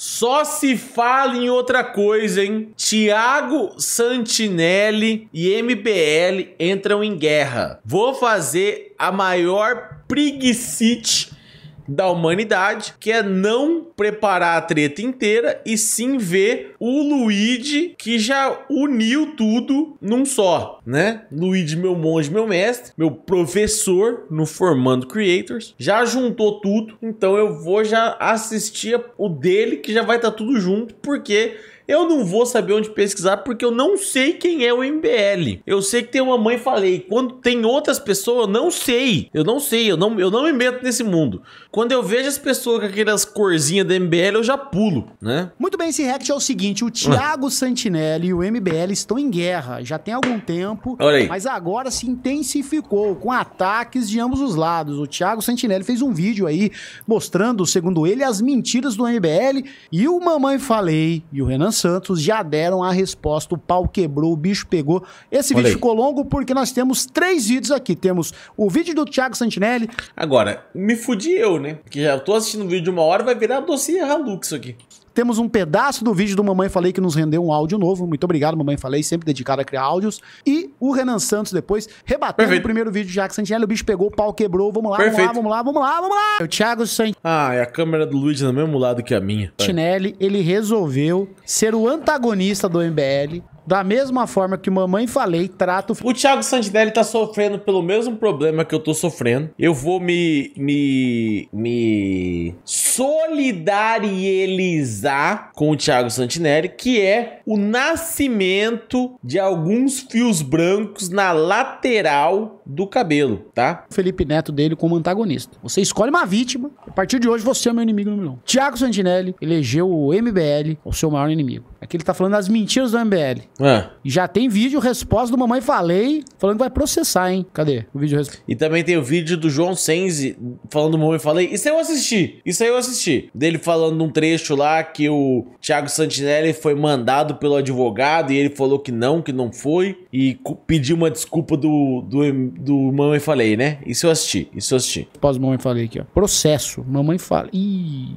Só se fala em outra coisa, hein? Tiago Santinelli e MBL entram em guerra. Vou fazer a maior preguicite da humanidade, que é não preparar a treta inteira e sim ver o Luigi que já uniu tudo num só, né? Luigi, meu monge, meu mestre, meu professor no Formando Creators, já juntou tudo, então eu vou já assistir o dele que já vai estar tá tudo junto, porque eu não vou saber onde pesquisar porque eu não sei quem é o MBL. Eu sei que tem uma mãe, falei. Quando tem outras pessoas, eu não sei. Eu não sei, eu não, eu não me meto nesse mundo. Quando eu vejo as pessoas com aquelas corzinhas do MBL, eu já pulo, né? Muito bem, esse react é o seguinte: o Thiago ah. Santinelli e o MBL estão em guerra. Já tem algum tempo, Olha aí. mas agora se intensificou com ataques de ambos os lados. O Thiago Santinelli fez um vídeo aí mostrando, segundo ele, as mentiras do MBL e o Mamãe Falei e o Renan Santos já deram a resposta. O pau quebrou, o bicho pegou. Esse vídeo ficou longo porque nós temos três vídeos aqui. Temos o vídeo do Thiago Santinelli. Agora, me fudi eu, né? Porque já tô assistindo o vídeo de uma hora, vai virar docinha Halux aqui. Temos um pedaço do vídeo do Mamãe Falei que nos rendeu um áudio novo. Muito obrigado, Mamãe Falei, sempre dedicado a criar áudios. E o Renan Santos depois rebatendo o primeiro vídeo de Jack Santinelli. O bicho pegou, o pau quebrou. Vamos lá, Perfeito. vamos lá, vamos lá, vamos lá, vamos é lá. O Thiago Santinelli. Ah, é a câmera do Luiz no mesmo lado que a minha. Santinelli, ele resolveu ser o antagonista do MBL. Da mesma forma que mamãe falei, trato. O Thiago Santinelli tá sofrendo pelo mesmo problema que eu tô sofrendo. Eu vou me. me. me. solidarizar com o Thiago Santinelli, que é o nascimento de alguns fios brancos na lateral do cabelo, tá? Felipe Neto dele como antagonista. Você escolhe uma vítima, a partir de hoje você é meu inimigo número um. Thiago Santinelli elegeu o MBL o seu maior inimigo. Aqui é ele tá falando das mentiras do MBL. É. Ah. E já tem vídeo resposta do Mamãe Falei falando que vai processar, hein? Cadê o vídeo resposta? E também tem o vídeo do João Senzi falando do Mamãe Falei. Isso aí eu assisti. Isso aí eu assisti. Dele falando num trecho lá que que o Thiago Santinelli foi mandado pelo advogado e ele falou que não, que não foi, e pediu uma desculpa do, do, do Mamãe Falei, né? Isso eu assisti, isso eu assisti. Pós-Mamãe Falei aqui, ó. Processo, Mamãe Falei. Ih...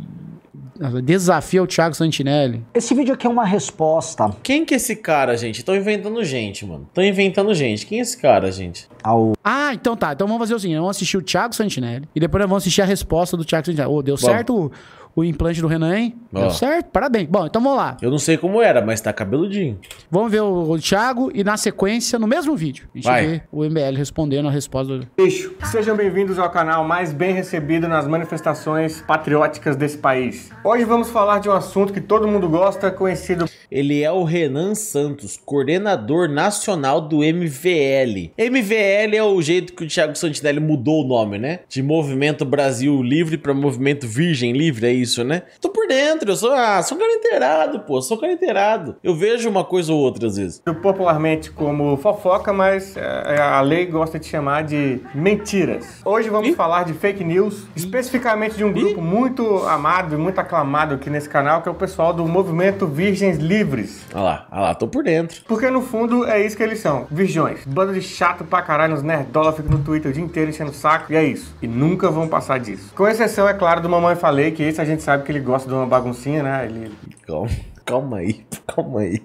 Desafia o Thiago Santinelli. Esse vídeo aqui é uma resposta. Quem que é esse cara, gente? Tô inventando gente, mano. Tô inventando gente. Quem é esse cara, gente? Ao... Ah, então tá. Então vamos fazer o seguinte: vamos assistir o Thiago Santinelli e depois nós vamos assistir a resposta do Thiago Santinelli. Ô, oh, deu certo o implante do Renan, hein? Deu certo? Parabéns. Bom, então vamos lá. Eu não sei como era, mas tá cabeludinho. Vamos ver o, o Thiago e na sequência, no mesmo vídeo, a gente Vai. vê o MBL respondendo a resposta do. Bicho, sejam bem-vindos ao canal mais bem recebido nas manifestações patrióticas desse país. Hoje vamos falar de um assunto que todo mundo gosta, conhecido. Ele é o Renan Santos, coordenador nacional do MVL. MVL é o jeito que o Thiago Santinelli mudou o nome, né? De Movimento Brasil Livre para Movimento Virgem Livre, aí é isso, né? Tô por dentro, eu sou, ah, sou um cara inteirado, pô, sou um cara inteirado. Eu vejo uma coisa ou outra às vezes. Popularmente como fofoca, mas é, é, a lei gosta de chamar de mentiras. Hoje vamos Ih? falar de fake news, especificamente de um grupo Ih? muito amado e muito aclamado aqui nesse canal, que é o pessoal do Movimento Virgens Livres. Olha lá, olha lá, tô por dentro. Porque no fundo é isso que eles são, virgões. Banda de chato pra caralho, os nerdola ficam no Twitter o dia inteiro enchendo o saco, e é isso. E nunca vão passar disso. Com exceção, é claro, do Mamãe Falei, que esse a gente gente sabe que ele gosta de uma baguncinha, né? Ele... Calma, calma aí, calma aí.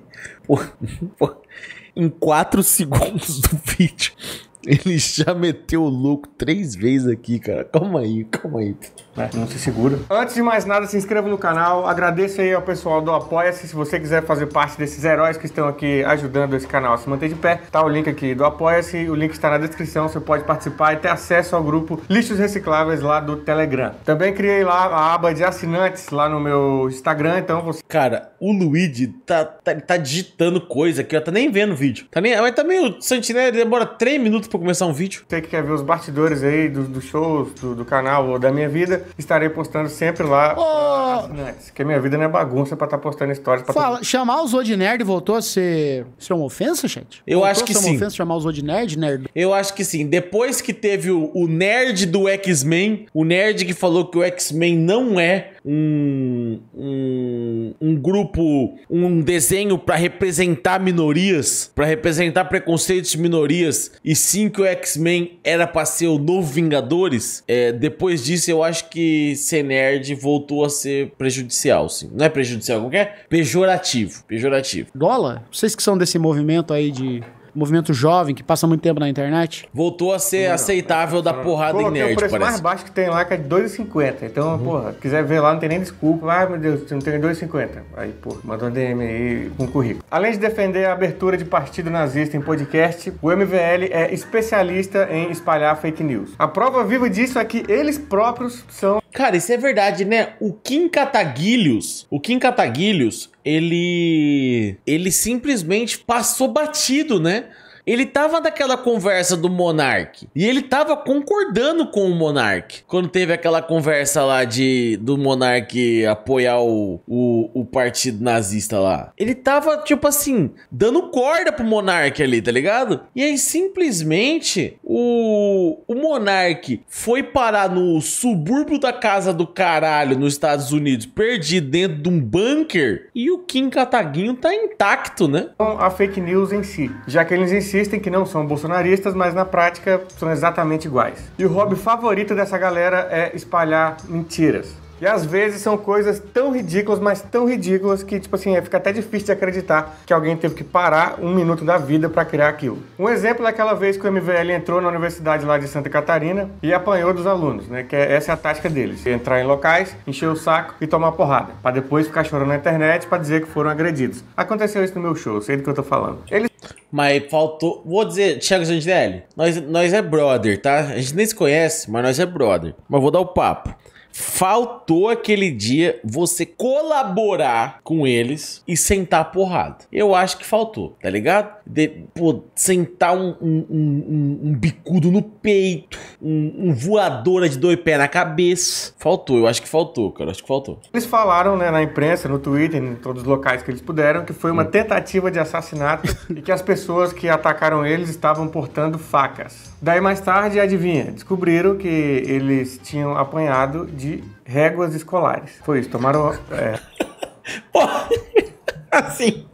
Em 4 segundos do vídeo, Ele já meteu o louco três vezes aqui, cara. Calma aí, calma aí. É, não se segura. Antes de mais nada, se inscreva no canal. Agradeço aí ao pessoal do Apoia-se. Se você quiser fazer parte desses heróis que estão aqui ajudando esse canal a se manter de pé, tá o link aqui do Apoia-se. O link está na descrição. Você pode participar e ter acesso ao grupo Lixos Recicláveis lá do Telegram. Também criei lá a aba de assinantes lá no meu Instagram. Então você. Cara, o Luigi tá, tá, tá digitando coisa aqui, ó. Tá nem vendo o vídeo. Tá nem... Mas também tá o Santinelli demora três minutos pra para começar um vídeo. Você que quer ver os bastidores aí dos do shows, do, do, canal ou da minha vida, estarei postando sempre lá. Né, que a minha vida não é bagunça para estar tá postando histórias. Fala, chamar os de nerd voltou a ser, ser uma ofensa, gente? Eu voltou acho que sim. ofensa chamar os de nerd, nerd? Eu acho que sim. Depois que teve o, o nerd do X-Men, o nerd que falou que o X-Men não é um, um, grupo, um desenho para representar minorias, para representar preconceitos de minorias, e sim que o X-Men era para ser o novo Vingadores, é, depois disso eu acho que ser nerd voltou a ser prejudicial, sim. Não é prejudicial qualquer? É? Pejorativo. Pejorativo. Gola, vocês que são desse movimento aí de movimento jovem que passa muito tempo na internet. Voltou a ser não, aceitável não, da porrada Coloquei nerd, o preço mais baixo que tem lá que é de 2,50. Então, uhum. porra, quiser ver lá, não tem nem desculpa. Ah, meu Deus, não tem 2,50. Aí, porra, mandou um DM aí com currículo. Além de defender a abertura de partido nazista em podcast, o MVL é especialista em espalhar fake news. A prova viva disso é que eles próprios são Cara, isso é verdade, né? O Kim Cataguilhos, o Kim Cataguilhos, ele ele simplesmente passou batido, né? ele tava naquela conversa do Monark. E ele tava concordando com o Monark. Quando teve aquela conversa lá de do Monark apoiar o, o, o partido nazista lá. Ele tava, tipo assim, dando corda pro Monark ali, tá ligado? E aí, simplesmente, o, o Monark foi parar no subúrbio da casa do caralho nos Estados Unidos, perdido dentro de um bunker. E o Kim Cataguinho tá intacto, né? A fake news em si, já que eles em si insistem que não são bolsonaristas, mas na prática são exatamente iguais. E o hobby favorito dessa galera é espalhar mentiras. E às vezes são coisas tão ridículas, mas tão ridículas que, tipo assim, é, fica até difícil de acreditar que alguém teve que parar um minuto da vida para criar aquilo. Um exemplo é aquela vez que o MVL entrou na universidade lá de Santa Catarina e apanhou dos alunos, né? Que é, essa é a tática deles: entrar em locais, encher o saco e tomar porrada, para depois ficar chorando na internet para dizer que foram agredidos. Aconteceu isso no meu show, sei do que eu tô falando. Eles mas faltou. Vou dizer, Thiago Santinelli, nós, nós é brother, tá? A gente nem se conhece, mas nós é brother. Mas vou dar o papo. Faltou aquele dia você colaborar com eles e sentar a porrada. Eu acho que faltou, tá ligado? De, pô, sentar um, um, um, um, bicudo no peito, um, voadora de dois pés na cabeça. Faltou, eu acho que faltou, cara. Eu acho que faltou. Eles falaram, né, na imprensa, no Twitter, em todos os locais que eles puderam, que foi uma hum. tentativa de assassinato e que as pessoas que atacaram eles estavam portando facas. Daí mais tarde, adivinha, descobriram que eles tinham apanhado de de réguas escolares. Foi isso, tomaram. É... assim.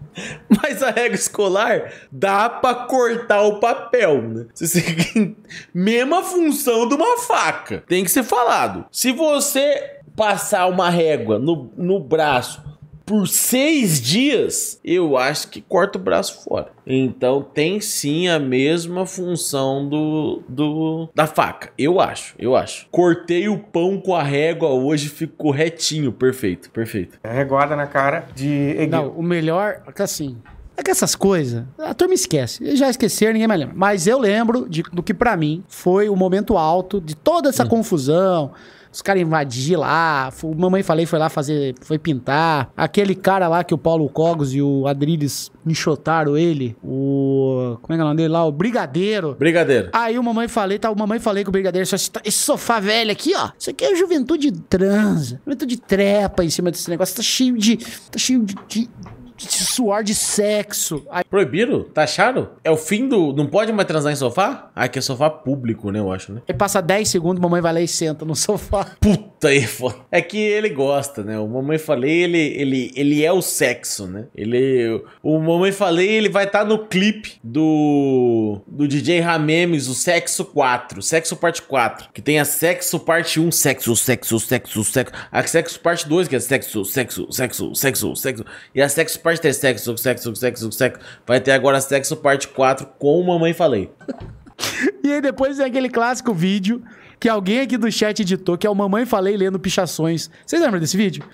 Mas a régua escolar dá para cortar o papel, né? Mesma função de uma faca. Tem que ser falado. Se você passar uma régua no, no braço por seis dias, eu acho que corta o braço fora. Então tem sim a mesma função do, do da faca. Eu acho, eu acho. Cortei o pão com a régua hoje, ficou retinho, perfeito, perfeito. É reguada na cara de. Não, o melhor, é assim, é que essas coisas, a turma esquece. Eles já esqueceram, ninguém mais lembra. Mas eu lembro de, do que para mim foi o momento alto de toda essa hum. confusão. Os caras invadiram lá. Foi, mamãe falei foi lá fazer. Foi pintar. Aquele cara lá que o Paulo Cogos e o Adriles enxotaram ele. O. Como é que é o nome dele lá? O Brigadeiro. Brigadeiro. Aí o mamãe falei, tá? O mamãe falei com o Brigadeiro. Esse sofá velho aqui, ó. Isso aqui é juventude transa. Juventude trepa em cima desse negócio. Tá cheio de. Tá cheio de, de de suor de sexo. Aí... Proibiram? Taxaram? Tá é o fim do. Não pode mais transar em sofá? Ah, que é sofá público, né? Eu acho, né? Aí passa 10 segundos, mamãe vai lá e senta no sofá. Puta aí, é foda. É que ele gosta, né? O mamãe falei, ele, ele, ele é o sexo, né? Ele. O mamãe falei, ele vai estar tá no clipe do. Do DJ Ramemes, o Sexo 4. Sexo parte 4. Que tem a Sexo parte 1, sexo, sexo, sexo, sexo. A Sexo parte 2, que é sexo, sexo, sexo, sexo, sexo. E a Sexo parte parte 3, sexo, sexo, sexo, sexo, vai ter agora sexo parte 4 com Mamãe Falei. e aí depois tem aquele clássico vídeo que alguém aqui do chat editou, que é o Mamãe Falei lendo pichações. Vocês lembram desse vídeo?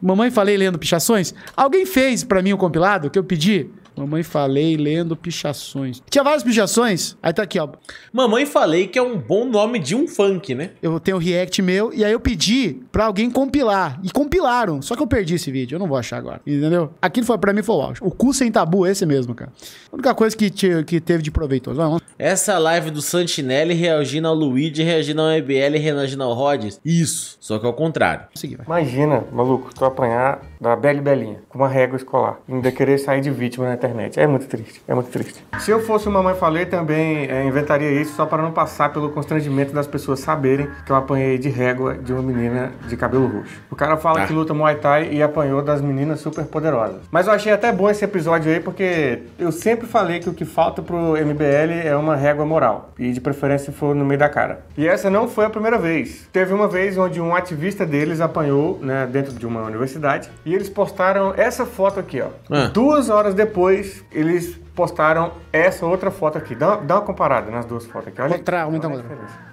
Mamãe Falei lendo pichações? Alguém fez para mim o um compilado que eu pedi Mamãe Falei lendo pichações. Tinha várias pichações? Aí tá aqui, ó. Mamãe Falei que é um bom nome de um funk, né? Eu tenho o react meu e aí eu pedi pra alguém compilar. E compilaram. Só que eu perdi esse vídeo. Eu não vou achar agora. Entendeu? Aquilo foi pra mim foi o auge. O cu sem tabu é esse mesmo, cara. A única coisa que, te, que teve de proveitoso. Vamos. Essa live do Santinelli reagindo ao Luigi, reagindo ao MBL, reagindo ao Rhodes. Isso. Só que ao é contrário. Imagina, maluco, tu apanhar da e Belinha com uma régua escolar. Ainda querer sair de vítima né? internet. É muito triste, é muito triste. Se eu fosse uma mãe falei, também é, inventaria isso só para não passar pelo constrangimento das pessoas saberem que eu apanhei de régua de uma menina de cabelo roxo. O cara fala ah. que luta Muay Thai e apanhou das meninas super poderosas. Mas eu achei até bom esse episódio aí porque eu sempre falei que o que falta pro MBL é uma régua moral e de preferência for no meio da cara. E essa não foi a primeira vez. Teve uma vez onde um ativista deles apanhou, né, dentro de uma universidade e eles postaram essa foto aqui, ó. Ah. Duas horas depois depois eles postaram essa outra foto aqui. Dá, dá uma comparada nas duas fotos aqui. Olha, outra, olha então,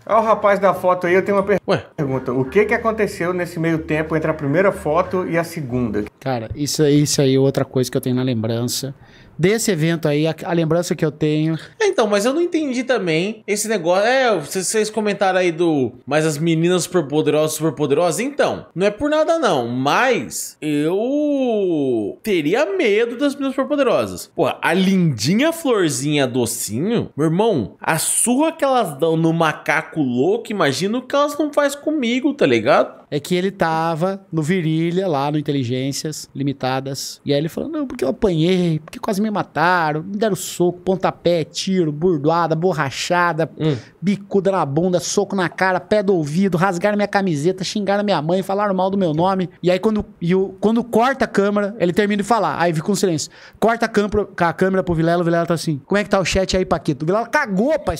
Olha o rapaz da foto aí, eu tenho uma per Ué? pergunta. O que, que aconteceu nesse meio tempo entre a primeira foto e a segunda? Cara, isso, isso aí é outra coisa que eu tenho na lembrança desse evento aí, a, a, lembrança que eu tenho. É, então, mas eu não entendi também esse negócio. É, vocês, vocês comentaram aí do. Mas as meninas superpoderosas, superpoderosas. Então, não é por nada não, mas eu teria medo das meninas superpoderosas. Porra, a lindinha florzinha docinho, meu irmão, a surra que elas dão no macaco louco, imagino que elas não faz comigo, tá ligado? é que ele tava no Virilha, lá no Inteligências Limitadas. E aí ele falou: não, porque eu apanhei, porque quase me mataram, me deram soco, pontapé, tiro, burdoada, borrachada, hum. bicuda na bunda, soco na cara, pé do ouvido, rasgaram minha camiseta, xingaram minha mãe, falaram mal do meu nome. E aí quando, e o, quando corta a câmera, ele termina de falar. Aí fica um silêncio. Corta a, câmera, a câmera pro Vilela, o Vilela tá assim: como é que tá o chat aí, Paquito? O Vilela cagou, pai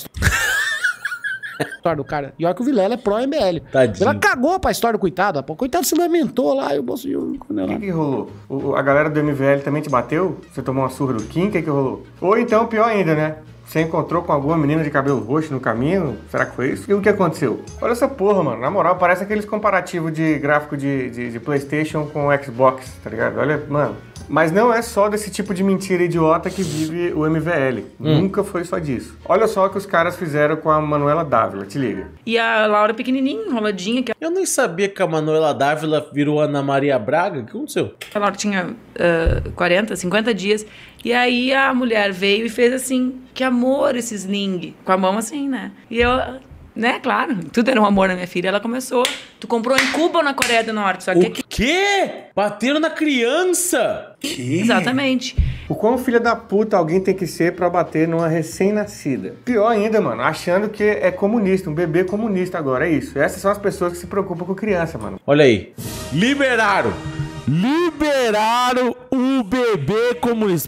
história do cara. E olha que o Vilela é pró-MBL. Ela cagou pra história do coitado. Pô. Coitado se lamentou lá e o Bolsonaro... O que, que rolou? O, a galera do MVL também te bateu? Você tomou uma surra do Kim? O que, que rolou? Ou então, pior ainda, né? Você encontrou com alguma menina de cabelo roxo no caminho? Será que foi isso? E o que aconteceu? Olha essa porra, mano. Na moral, parece aqueles comparativos de gráfico de, de, de PlayStation com Xbox, tá ligado? Olha, mano. Mas não é só desse tipo de mentira idiota que vive o MVL. Hum. Nunca foi só disso. Olha só o que os caras fizeram com a Manuela Dávila, te liga. E a Laura pequenininha, enroladinha. Que... Eu nem sabia que a Manuela Dávila virou Ana Maria Braga. O que aconteceu? A Laura tinha uh, 40, 50 dias. E aí a mulher veio e fez assim, que amor esse sling Com a mão assim, né? E eu, né, claro, tudo era um amor na minha filha. Ela começou Tu comprou em Cuba ou na Coreia do Norte? Só que o aqui... quê? Bateram na criança? Que? Exatamente. O quão filha da puta alguém tem que ser para bater numa recém-nascida? Pior ainda, mano, achando que é comunista, um bebê comunista agora, é isso. Essas são as pessoas que se preocupam com criança, mano. Olha aí. Liberaram! liberaram o bebê comunista.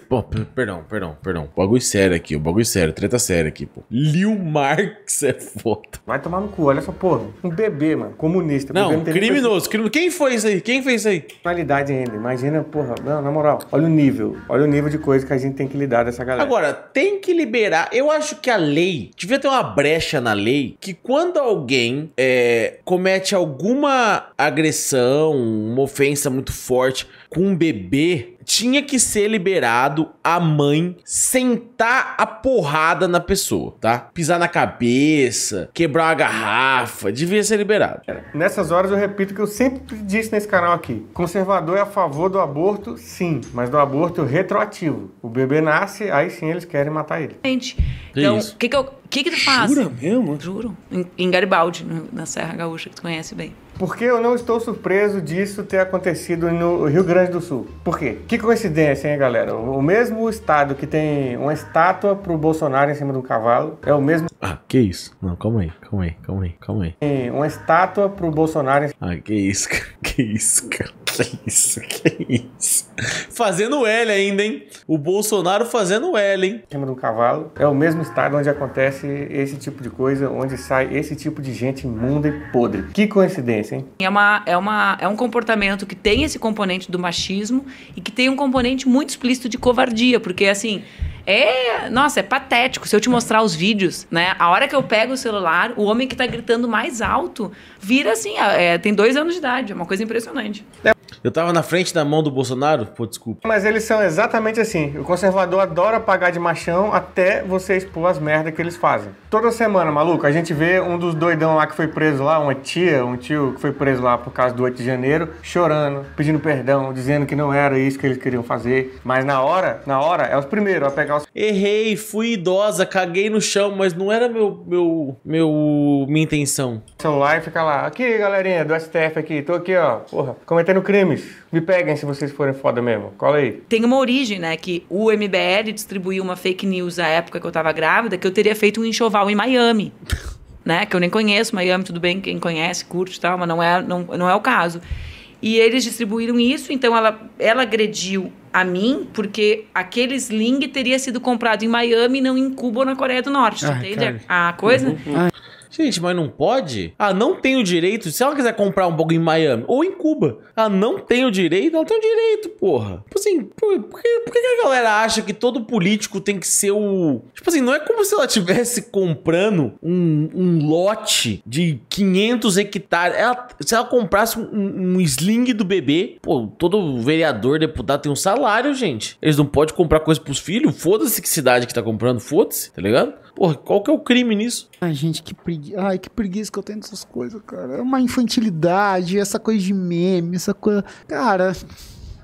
perdão, perdão, perdão. Bagulho sério aqui, o bagulho sério, treta séria aqui, pô. Lil Marx é foda. Vai tomar no cu, olha só, pô. Um bebê, mano, comunista. Não, não criminoso, criminoso. Quem foi isso aí? Quem fez isso aí? Qualidade ainda, imagina, porra. Não, na moral, olha o nível. Olha o nível de coisa que a gente tem que lidar dessa galera. Agora, tem que liberar. Eu acho que a lei, devia ter uma brecha na lei que quando alguém é, comete alguma agressão, uma ofensa muito forte, forte, com um bebê tinha que ser liberado a mãe sentar a porrada na pessoa, tá? Pisar na cabeça, quebrar a garrafa, devia ser liberado. Nessas horas eu repito que eu sempre disse nesse canal aqui: conservador é a favor do aborto, sim, mas do aborto retroativo. O bebê nasce, aí sim eles querem matar ele. Gente, então, o que, que que, que tu faz? Jura mesmo? Juro. Em, Garibaldi, na Serra Gaúcha, que tu conhece bem. Porque eu não estou surpreso disso ter acontecido no Rio Grande do Sul. Por quê? O que que coincidência, hein, galera? O mesmo estado que tem uma estátua pro Bolsonaro em cima de um cavalo é o mesmo. Ah, que isso? Não, calma aí, calma aí, calma aí, calma aí. Tem uma estátua pro Bolsonaro em... Ah, que isso, cara. Que isso, cara. que isso, que isso. Fazendo L ainda, hein? O Bolsonaro fazendo L, hein? Tema do cavalo é o mesmo estado onde acontece esse tipo de coisa, onde sai esse tipo de gente imunda e podre. Que coincidência, hein? É, uma, é, uma, é um comportamento que tem esse componente do machismo e que tem um componente muito explícito de covardia, porque assim. É, nossa, é patético. Se eu te mostrar os vídeos, né? A hora que eu pego o celular, o homem que tá gritando mais alto vira assim, é, tem dois anos de idade. É uma coisa impressionante. É. Eu tava na frente da mão do Bolsonaro? Pô, desculpa. Mas eles são exatamente assim. O conservador adora pagar de machão até você expor as merdas que eles fazem. Toda semana, maluco, a gente vê um dos doidão lá que foi preso lá, uma tia, um tio que foi preso lá por causa do 8 de janeiro, chorando, pedindo perdão, dizendo que não era isso que eles queriam fazer. Mas na hora, na hora, é os primeiros a pegar os. Errei, fui idosa, caguei no chão, mas não era meu, meu, meu, minha intenção. Celular e fica lá, aqui galerinha do STF aqui, tô aqui ó, porra, cometendo crime me peguem se vocês forem foda mesmo. Cola aí. Tem uma origem, né? Que o MBL distribuiu uma fake news à época que eu tava grávida que eu teria feito um enxoval em Miami. né? Que eu nem conheço Miami, tudo bem, quem conhece, curte e tal, mas não é, não, não é o caso. E eles distribuíram isso, então ela, ela agrediu a mim, porque aquele sling teria sido comprado em Miami, não em Cuba ou na Coreia do Norte. Ah, entende a coisa? Uhum. uhum. Gente, mas não pode? Ah, não tem o direito. Se ela quiser comprar um bagulho em Miami ou em Cuba, ah, não tem o direito? Ela tem o direito, porra. Tipo assim, por, por, que, por, que, a galera acha que todo político tem que ser o. Tipo assim, não é como se ela estivesse comprando um, um lote de 500 hectares. Ela, se ela comprasse um, um sling do bebê, pô, todo vereador, deputado tem um salário, gente. Eles não podem comprar coisa pros filhos? Foda-se que cidade que tá comprando, foda-se, tá ligado? Porra, qual que é o crime nisso? Ai, gente, que preguiça. Ai, que preguiça que eu tenho dessas coisas, cara. É uma infantilidade, essa coisa de meme, essa coisa. Cara.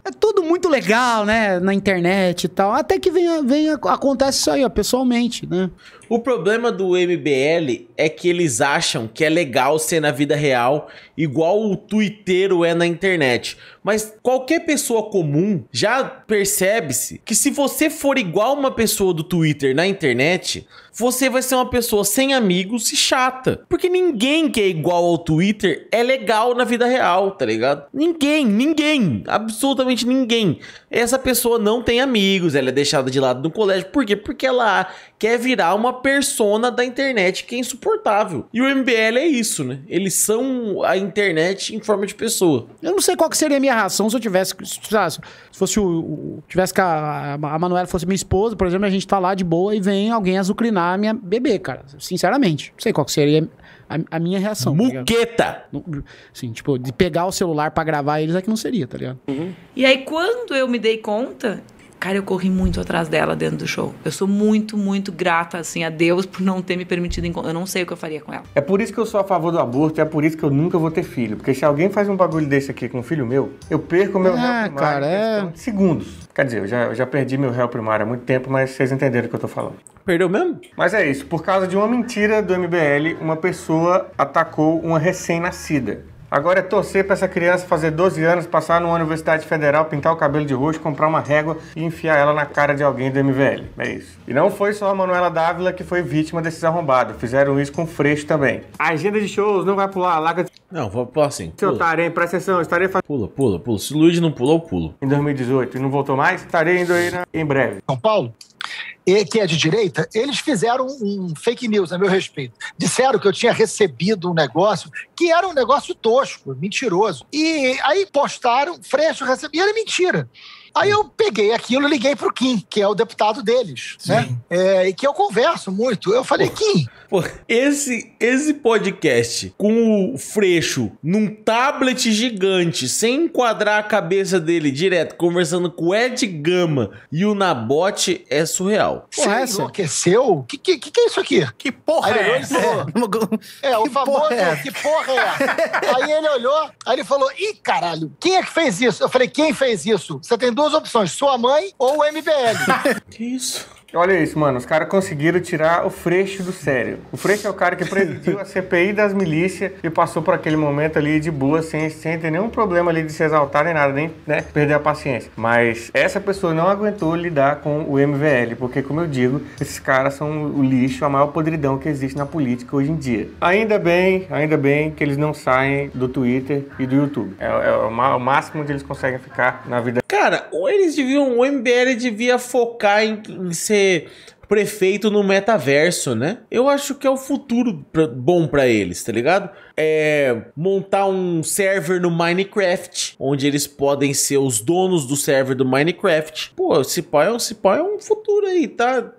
É tudo muito legal, né? Na internet e tal. Até que vem, vem acontece isso aí, ó, pessoalmente, né? O problema do MBL é que eles acham que é legal ser na vida real, igual o Twittero é na internet. Mas qualquer pessoa comum já percebe-se que se você for igual uma pessoa do Twitter na internet, você vai ser uma pessoa sem amigos e chata. Porque ninguém que é igual ao Twitter é legal na vida real, tá ligado? Ninguém, ninguém, absolutamente ninguém. Essa pessoa não tem amigos, ela é deixada de lado no colégio. Por quê? Porque ela quer virar uma persona da internet que é insuportável. E o MBL é isso, né? Eles são a internet em forma de pessoa. Eu não sei qual que seria a minha reação se eu tivesse. Se fosse o. o tivesse que a, a Manuela fosse minha esposa, por exemplo, a gente tá lá de boa e vem alguém azucrinar a minha bebê, cara. Sinceramente. Não sei qual que seria a, a minha reação. Tá Muqueta! Tá Sim, tipo, de pegar o celular para gravar eles é que não seria, tá ligado? Uhum. E aí, quando eu me dei conta, Cara, eu corri muito atrás dela dentro do show. Eu sou muito, muito grata, assim, a Deus por não ter me permitido Eu não sei o que eu faria com ela. É por isso que eu sou a favor do aborto, é por isso que eu nunca vou ter filho. Porque se alguém faz um bagulho desse aqui com um filho meu, eu perco meu ah, réu primário cara, é... segundos. Quer dizer, eu já, eu já perdi meu réu primário há muito tempo, mas vocês entenderam o que eu tô falando. Perdeu mesmo? Mas é isso. Por causa de uma mentira do MBL, uma pessoa atacou uma recém-nascida. Agora é torcer para essa criança fazer 12 anos, passar numa universidade federal, pintar o cabelo de roxo, comprar uma régua e enfiar ela na cara de alguém do MVL. É isso. E não foi só a Manuela Dávila que foi vítima desses arrombados. Fizeram isso com o Freixo também. A agenda de shows não vai pular, larga... Não, vou pular sim. Pula. Seu otário, Presta atenção, estarei fazendo... Pula, pula, pula. Se o Luiz não pulou, eu pulo. Em 2018 e não voltou mais, estarei indo aí na... em breve. São Paulo? e, que é de direita, eles fizeram um fake news a meu respeito. Disseram que eu tinha recebido um negócio que era um negócio tosco, mentiroso. E aí postaram, fresco, recebi. E era mentira. Aí eu peguei aquilo e liguei pro Kim, que é o deputado deles, Sim. né? É, e que eu converso muito. Eu falei, Kim. Pô, esse, esse podcast com o Freixo num tablet gigante, sem enquadrar a cabeça dele direto, conversando com o Ed Gama e o Nabote é surreal. Você é enlouqueceu? O que, que, que é isso aqui? Que porra aí é essa? é, é o famoso, porra é? que porra é essa? aí ele olhou, aí ele falou, ih, caralho, quem é que fez isso? Eu falei, quem fez isso? Você tem duas duas opções: sua mãe ou o MBL. que isso? Olha isso, mano. Os caras conseguiram tirar o Freixo do sério. O Freixo é o cara que presidiu a CPI das milícias e passou por aquele momento ali de boa, sem, sem ter nenhum problema ali de se exaltar nem nada, nem né, perder a paciência. Mas essa pessoa não aguentou lidar com o MVL, porque, como eu digo, esses caras são o lixo, a maior podridão que existe na política hoje em dia. Ainda bem, ainda bem que eles não saem do Twitter e do YouTube. É, é o, o máximo que eles conseguem ficar na vida. Cara, ou eles deviam, o MBL devia focar em, em ser ser prefeito no metaverso, né? Eu acho que é o futuro pra, bom para eles, tá ligado? É montar um server no Minecraft, onde eles podem ser os donos do server do Minecraft. Pô, se pai, é, é um futuro aí, tá?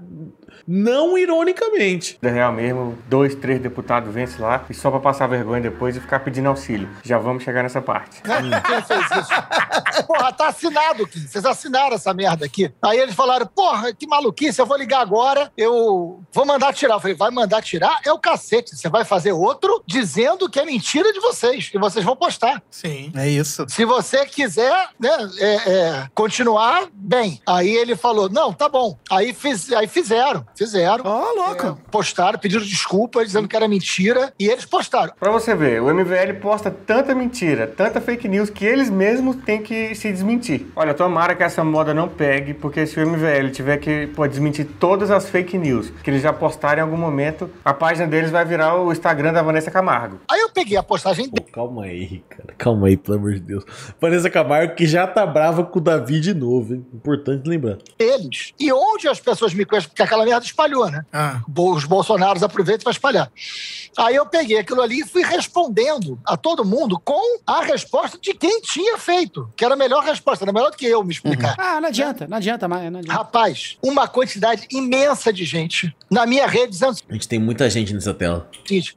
não ironicamente. Da Real mesmo, dois, três deputados vence lá e só pra passar vergonha depois e ficar pedindo auxílio. Já vamos chegar nessa parte. Hum. Quem fez isso? Porra, tá assinado, Kim. Vocês assinaram essa merda aqui. Aí eles falaram, porra, que maluquice, eu vou ligar agora, eu vou mandar tirar. Eu falei, vai mandar tirar? É o cacete. Você vai fazer outro dizendo que é mentira de vocês. E vocês vão postar. Sim. É isso. Se você quiser, né, é, é, continuar, bem. Aí ele falou, não, tá bom. Aí, fiz, aí fizeram. Fizeram. Ó, oh, louco. É, postaram, pediram desculpas, dizendo que era mentira, e eles postaram. Pra você ver, o MVL posta tanta mentira, tanta fake news, que eles mesmos têm que se desmentir. Olha, tomara que essa moda não pegue, porque se o MVL tiver que pô, desmentir todas as fake news que eles já postaram em algum momento, a página deles vai virar o Instagram da Vanessa Camargo. Aí eu peguei a postagem dele. Calma aí, cara. Calma aí, pelo amor de Deus. Vanessa Camargo que já tá brava com o Davi de novo, hein? Importante lembrar. Eles. E onde as pessoas me conhecem, porque aquela merda espalhou, né? Ah. Os bolsonaros aproveitam e espalhar. Aí eu peguei aquilo ali e fui respondendo a todo mundo com a resposta de quem tinha feito, que era a melhor resposta, era melhor do que eu me explicar. Uhum. Ah, não né? adianta, não adianta mais. Rapaz, uma quantidade imensa de gente na minha rede dizendo. A gente tem muita gente nessa tela.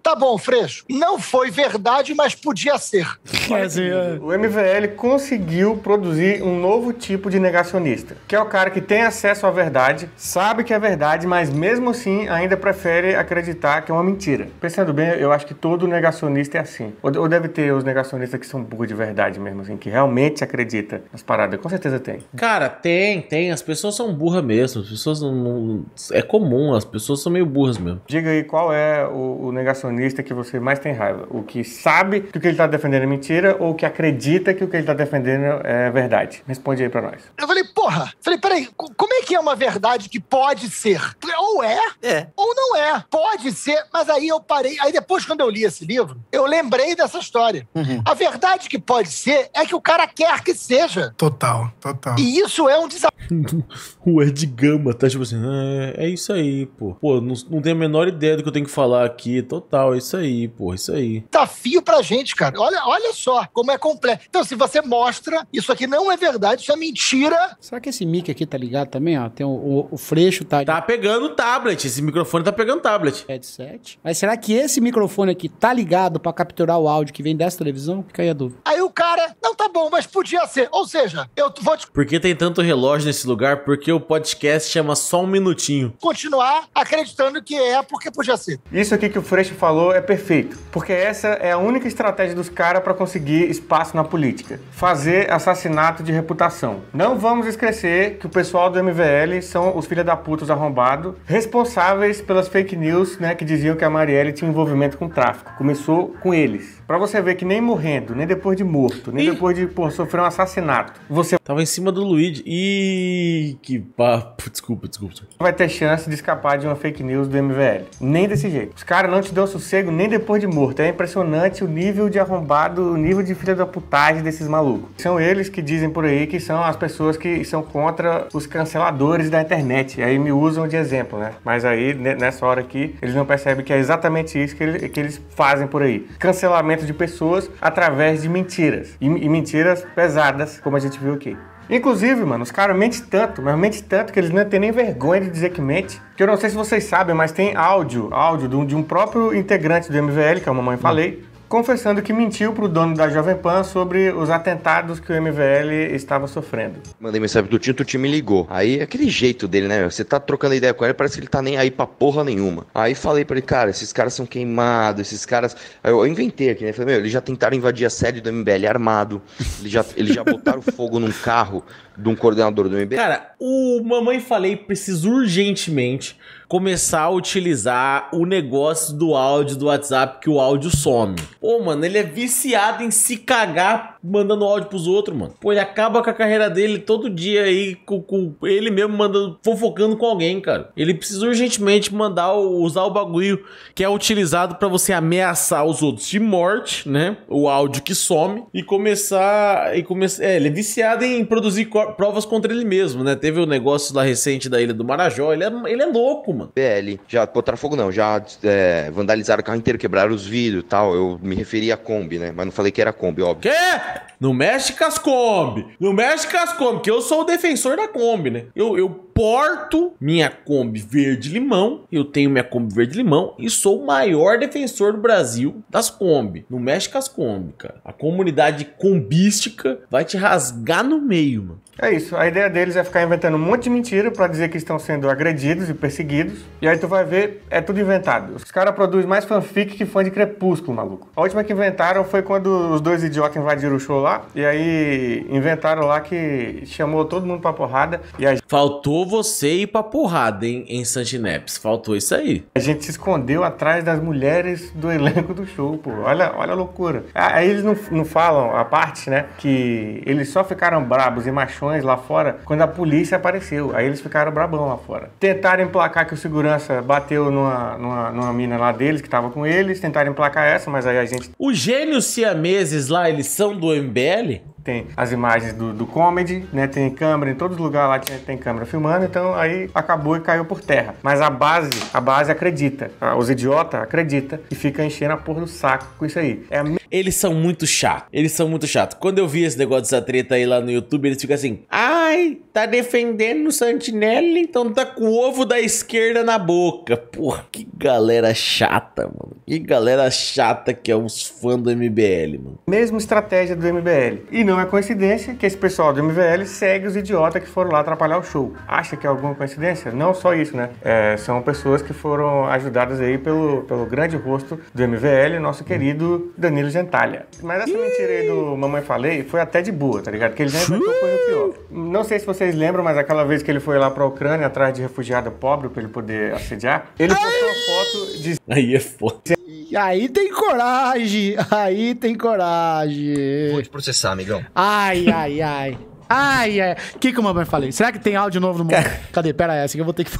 Tá bom, Freixo. Não foi verdade, mas podia ser. É, mas, é. O MVL conseguiu produzir um novo tipo de negacionista, que é o cara que tem acesso à verdade, sabe que é verdade, mas mesmo assim ainda prefere acreditar que é uma mentira. Pensando bem, eu acho que todo negacionista é assim. Ou deve ter os negacionistas que são burros de verdade mesmo, assim, que realmente acredita nas paradas. Com certeza tem. Cara, tem, tem. As pessoas são burras mesmo. As pessoas não. não... É comum as pessoas pessoas são meio burras mesmo. Diga aí qual é o, o negacionista que você mais tem raiva? O que sabe que o que ele está defendendo é mentira ou o que acredita que o que ele está defendendo é verdade? Responde aí para nós. Eu falei, porra! Falei, peraí, como é que é uma verdade que pode ser? Ou é, é, ou não é. Pode ser, mas aí eu parei. Aí depois, quando eu li esse livro, eu lembrei dessa história. Uhum. A verdade que pode ser é que o cara quer que seja. Total, total. E isso é um desafio. o Ed Gama tá tipo assim, é, é isso aí, pô pô. Pô, não, não tenho a menor ideia do que eu tenho que falar aqui. Total, é isso aí, pô, é isso aí. Desafio tá pra gente, cara. Olha, olha só como é completo. Então, se você mostra, isso aqui não é verdade, isso é mentira. Será que esse mic aqui tá ligado também, ó? Tem o, o, o freixo, tá? Tá pegando tablet. Esse microfone tá pegando tablet. Headset. Mas será que esse microfone aqui tá ligado pra capturar o áudio que vem dessa televisão? Fica aí a dúvida. Aí o cara, não tá bom, mas podia ser. Ou seja, eu vou te. Por que tem tanto relógio nesse lugar? Porque o podcast chama só um minutinho. Continuar acreditando que é porque podia ser. Isso aqui que o Freixo falou é perfeito, porque essa é a única estratégia dos caras para conseguir espaço na política: fazer assassinato de reputação. Não vamos esquecer que o pessoal do MVL são os filha da puta os arrombados, responsáveis pelas fake news, né, que diziam que a Marielle tinha envolvimento com tráfico. Começou com eles. Para você ver que nem morrendo, nem depois de morto, nem Ih. depois de pô, sofrer um assassinato, você tava em cima do Luigi. e que papo. Desculpa, desculpa, desculpa. Vai ter chance de escapar de uma fake news do MVL. Nem desse jeito. Os caras não te dão sossego nem depois de morto. É impressionante o nível de arrombado, o nível de filha da putagem desses malucos. São eles que dizem por aí que são as pessoas que são contra os canceladores da internet. E aí me usam de exemplo, né? Mas aí, nessa hora aqui, eles não percebem que é exatamente isso que, ele, que eles fazem por aí. Cancelamento de pessoas através de mentiras. E, e mentiras pesadas, como a gente viu aqui. Inclusive, mano, os caras mentem tanto, mas mentem tanto que eles não têm nem vergonha de dizer que mente. Que eu não sei se vocês sabem, mas tem áudio, áudio de um, de um próprio integrante do MVL, que é o Mamãe Falei, confessando que mentiu para o dono da Jovem Pan sobre os atentados que o MVL estava sofrendo. Mandei mensagem pro Tinto, o time ligou. Aí, aquele jeito dele, né? Você tá trocando ideia com ele, parece que ele tá nem aí pra porra nenhuma. Aí falei pra ele, cara, esses caras são queimados, esses caras... Aí eu inventei aqui, né? Falei, meu, eles já tentaram invadir a sede do MBL armado, eles já, eles já botaram fogo num carro, de um coordenador do MB. Cara, o Mamãe Falei precisa urgentemente começar a utilizar o negócio do áudio do WhatsApp que o áudio some. Pô, mano, ele é viciado em se cagar mandando áudio pros outros, mano. Pô, ele acaba com a carreira dele todo dia aí, com, com ele mesmo mandando, fofocando com alguém, cara. Ele precisa urgentemente mandar usar o bagulho que é utilizado para você ameaçar os outros de morte, né? O áudio que some e começar e começar, é, ele é viciado em produzir provas contra ele mesmo, né? Teve o um negócio lá recente da Ilha do Marajó, ele é, ele é louco, mano. É, ele já botaram fogo não, já é, vandalizaram o carro inteiro, quebraram os vidros e tal. Eu me referi à Kombi, né? Mas não falei que era Kombi, óbvio. Quê? Não mexe com as Kombi. Não mexe com as Kombi, que eu sou o defensor da Kombi, né? Eu, eu Porto minha Kombi verde-limão, eu tenho minha Kombi verde-limão e sou o maior defensor do Brasil das Kombi. Não mexe com as Kombi, cara. A comunidade combística vai te rasgar no meio, mano. É isso. A ideia deles é ficar inventando um monte de mentira para dizer que estão sendo agredidos e perseguidos. E aí tu vai ver, é tudo inventado. Os caras produzem mais fanfic que fã de Crepúsculo, maluco. A última que inventaram foi quando os dois idiotas invadiram o show lá. E aí inventaram lá que chamou todo mundo pra porrada. E aí... Faltou você ir pra porrada, hein, em Santineps. Faltou isso aí. A gente se escondeu atrás das mulheres do elenco do show, pô. Olha, olha a loucura. Aí eles não, não falam a parte, né, que eles só ficaram brabos e machões lá fora quando a polícia apareceu. Aí eles ficaram brabão lá fora. Tentaram emplacar que o segurança bateu numa, numa, numa mina lá deles que tava com eles, tentaram emplacar essa, mas aí a gente. Os gêmeos siameses lá, eles são do MBL? tem as imagens do, do comedy, né? Tem câmera em todos os lugares lá tem, tem câmera filmando, então aí acabou e caiu por terra. Mas a base, a base acredita, os idiotas acredita e fica enchendo a porra do saco com isso aí. É a... Eles são muito chato. Eles são muito chato. Quando eu vi esse negócio dessa treta aí lá no YouTube, eles ficam assim: "Ai, tá defendendo o Santinelli, então tá com o ovo da esquerda na boca". Porra, que galera chata, mano. Que galera chata que é os fãs do MBL, mano. Mesma estratégia do MBL. E não não é coincidência que esse pessoal do MVL segue os idiotas que foram lá atrapalhar o show. Acha que é alguma coincidência? Não só isso, né? É, são pessoas que foram ajudadas aí pelo, pelo grande rosto do MVL, nosso querido Danilo Gentalha. Mas essa mentira aí do Mamãe Falei foi até de boa, tá ligado? Que ele já inventou coisa pior. Não sei se vocês lembram, mas aquela vez que ele foi lá pra Ucrânia atrás de refugiada pobre pra ele poder assediar, ele postou uma foto de... Aí é foda. Aí tem coragem. Aí tem coragem. Vou te processar, amigão. Ai, ai, ai. Ai, ai. O que, que o mamãe falei? Será que tem áudio novo no mundo? Cadê? Pera aí, essa que eu vou ter que.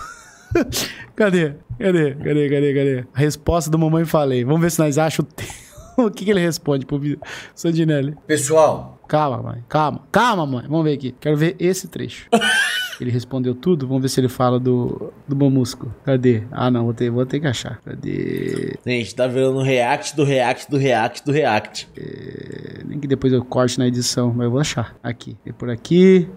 Cadê? Cadê? Cadê? Cadê? Cadê? A resposta do mamãe falei. Vamos ver se nós achamos o O que, que ele responde pro Sandinelli? Pessoal. Calma, mãe. Calma. Calma, mãe. Vamos ver aqui. Quero ver esse trecho. Ele respondeu tudo. Vamos ver se ele fala do, do Momusco. Cadê? Ah, não. Vou ter, vou ter que achar. Cadê? Gente, tá virando react do react do react do react. É, nem que depois eu corte na edição, mas eu vou achar. Aqui. E é por aqui.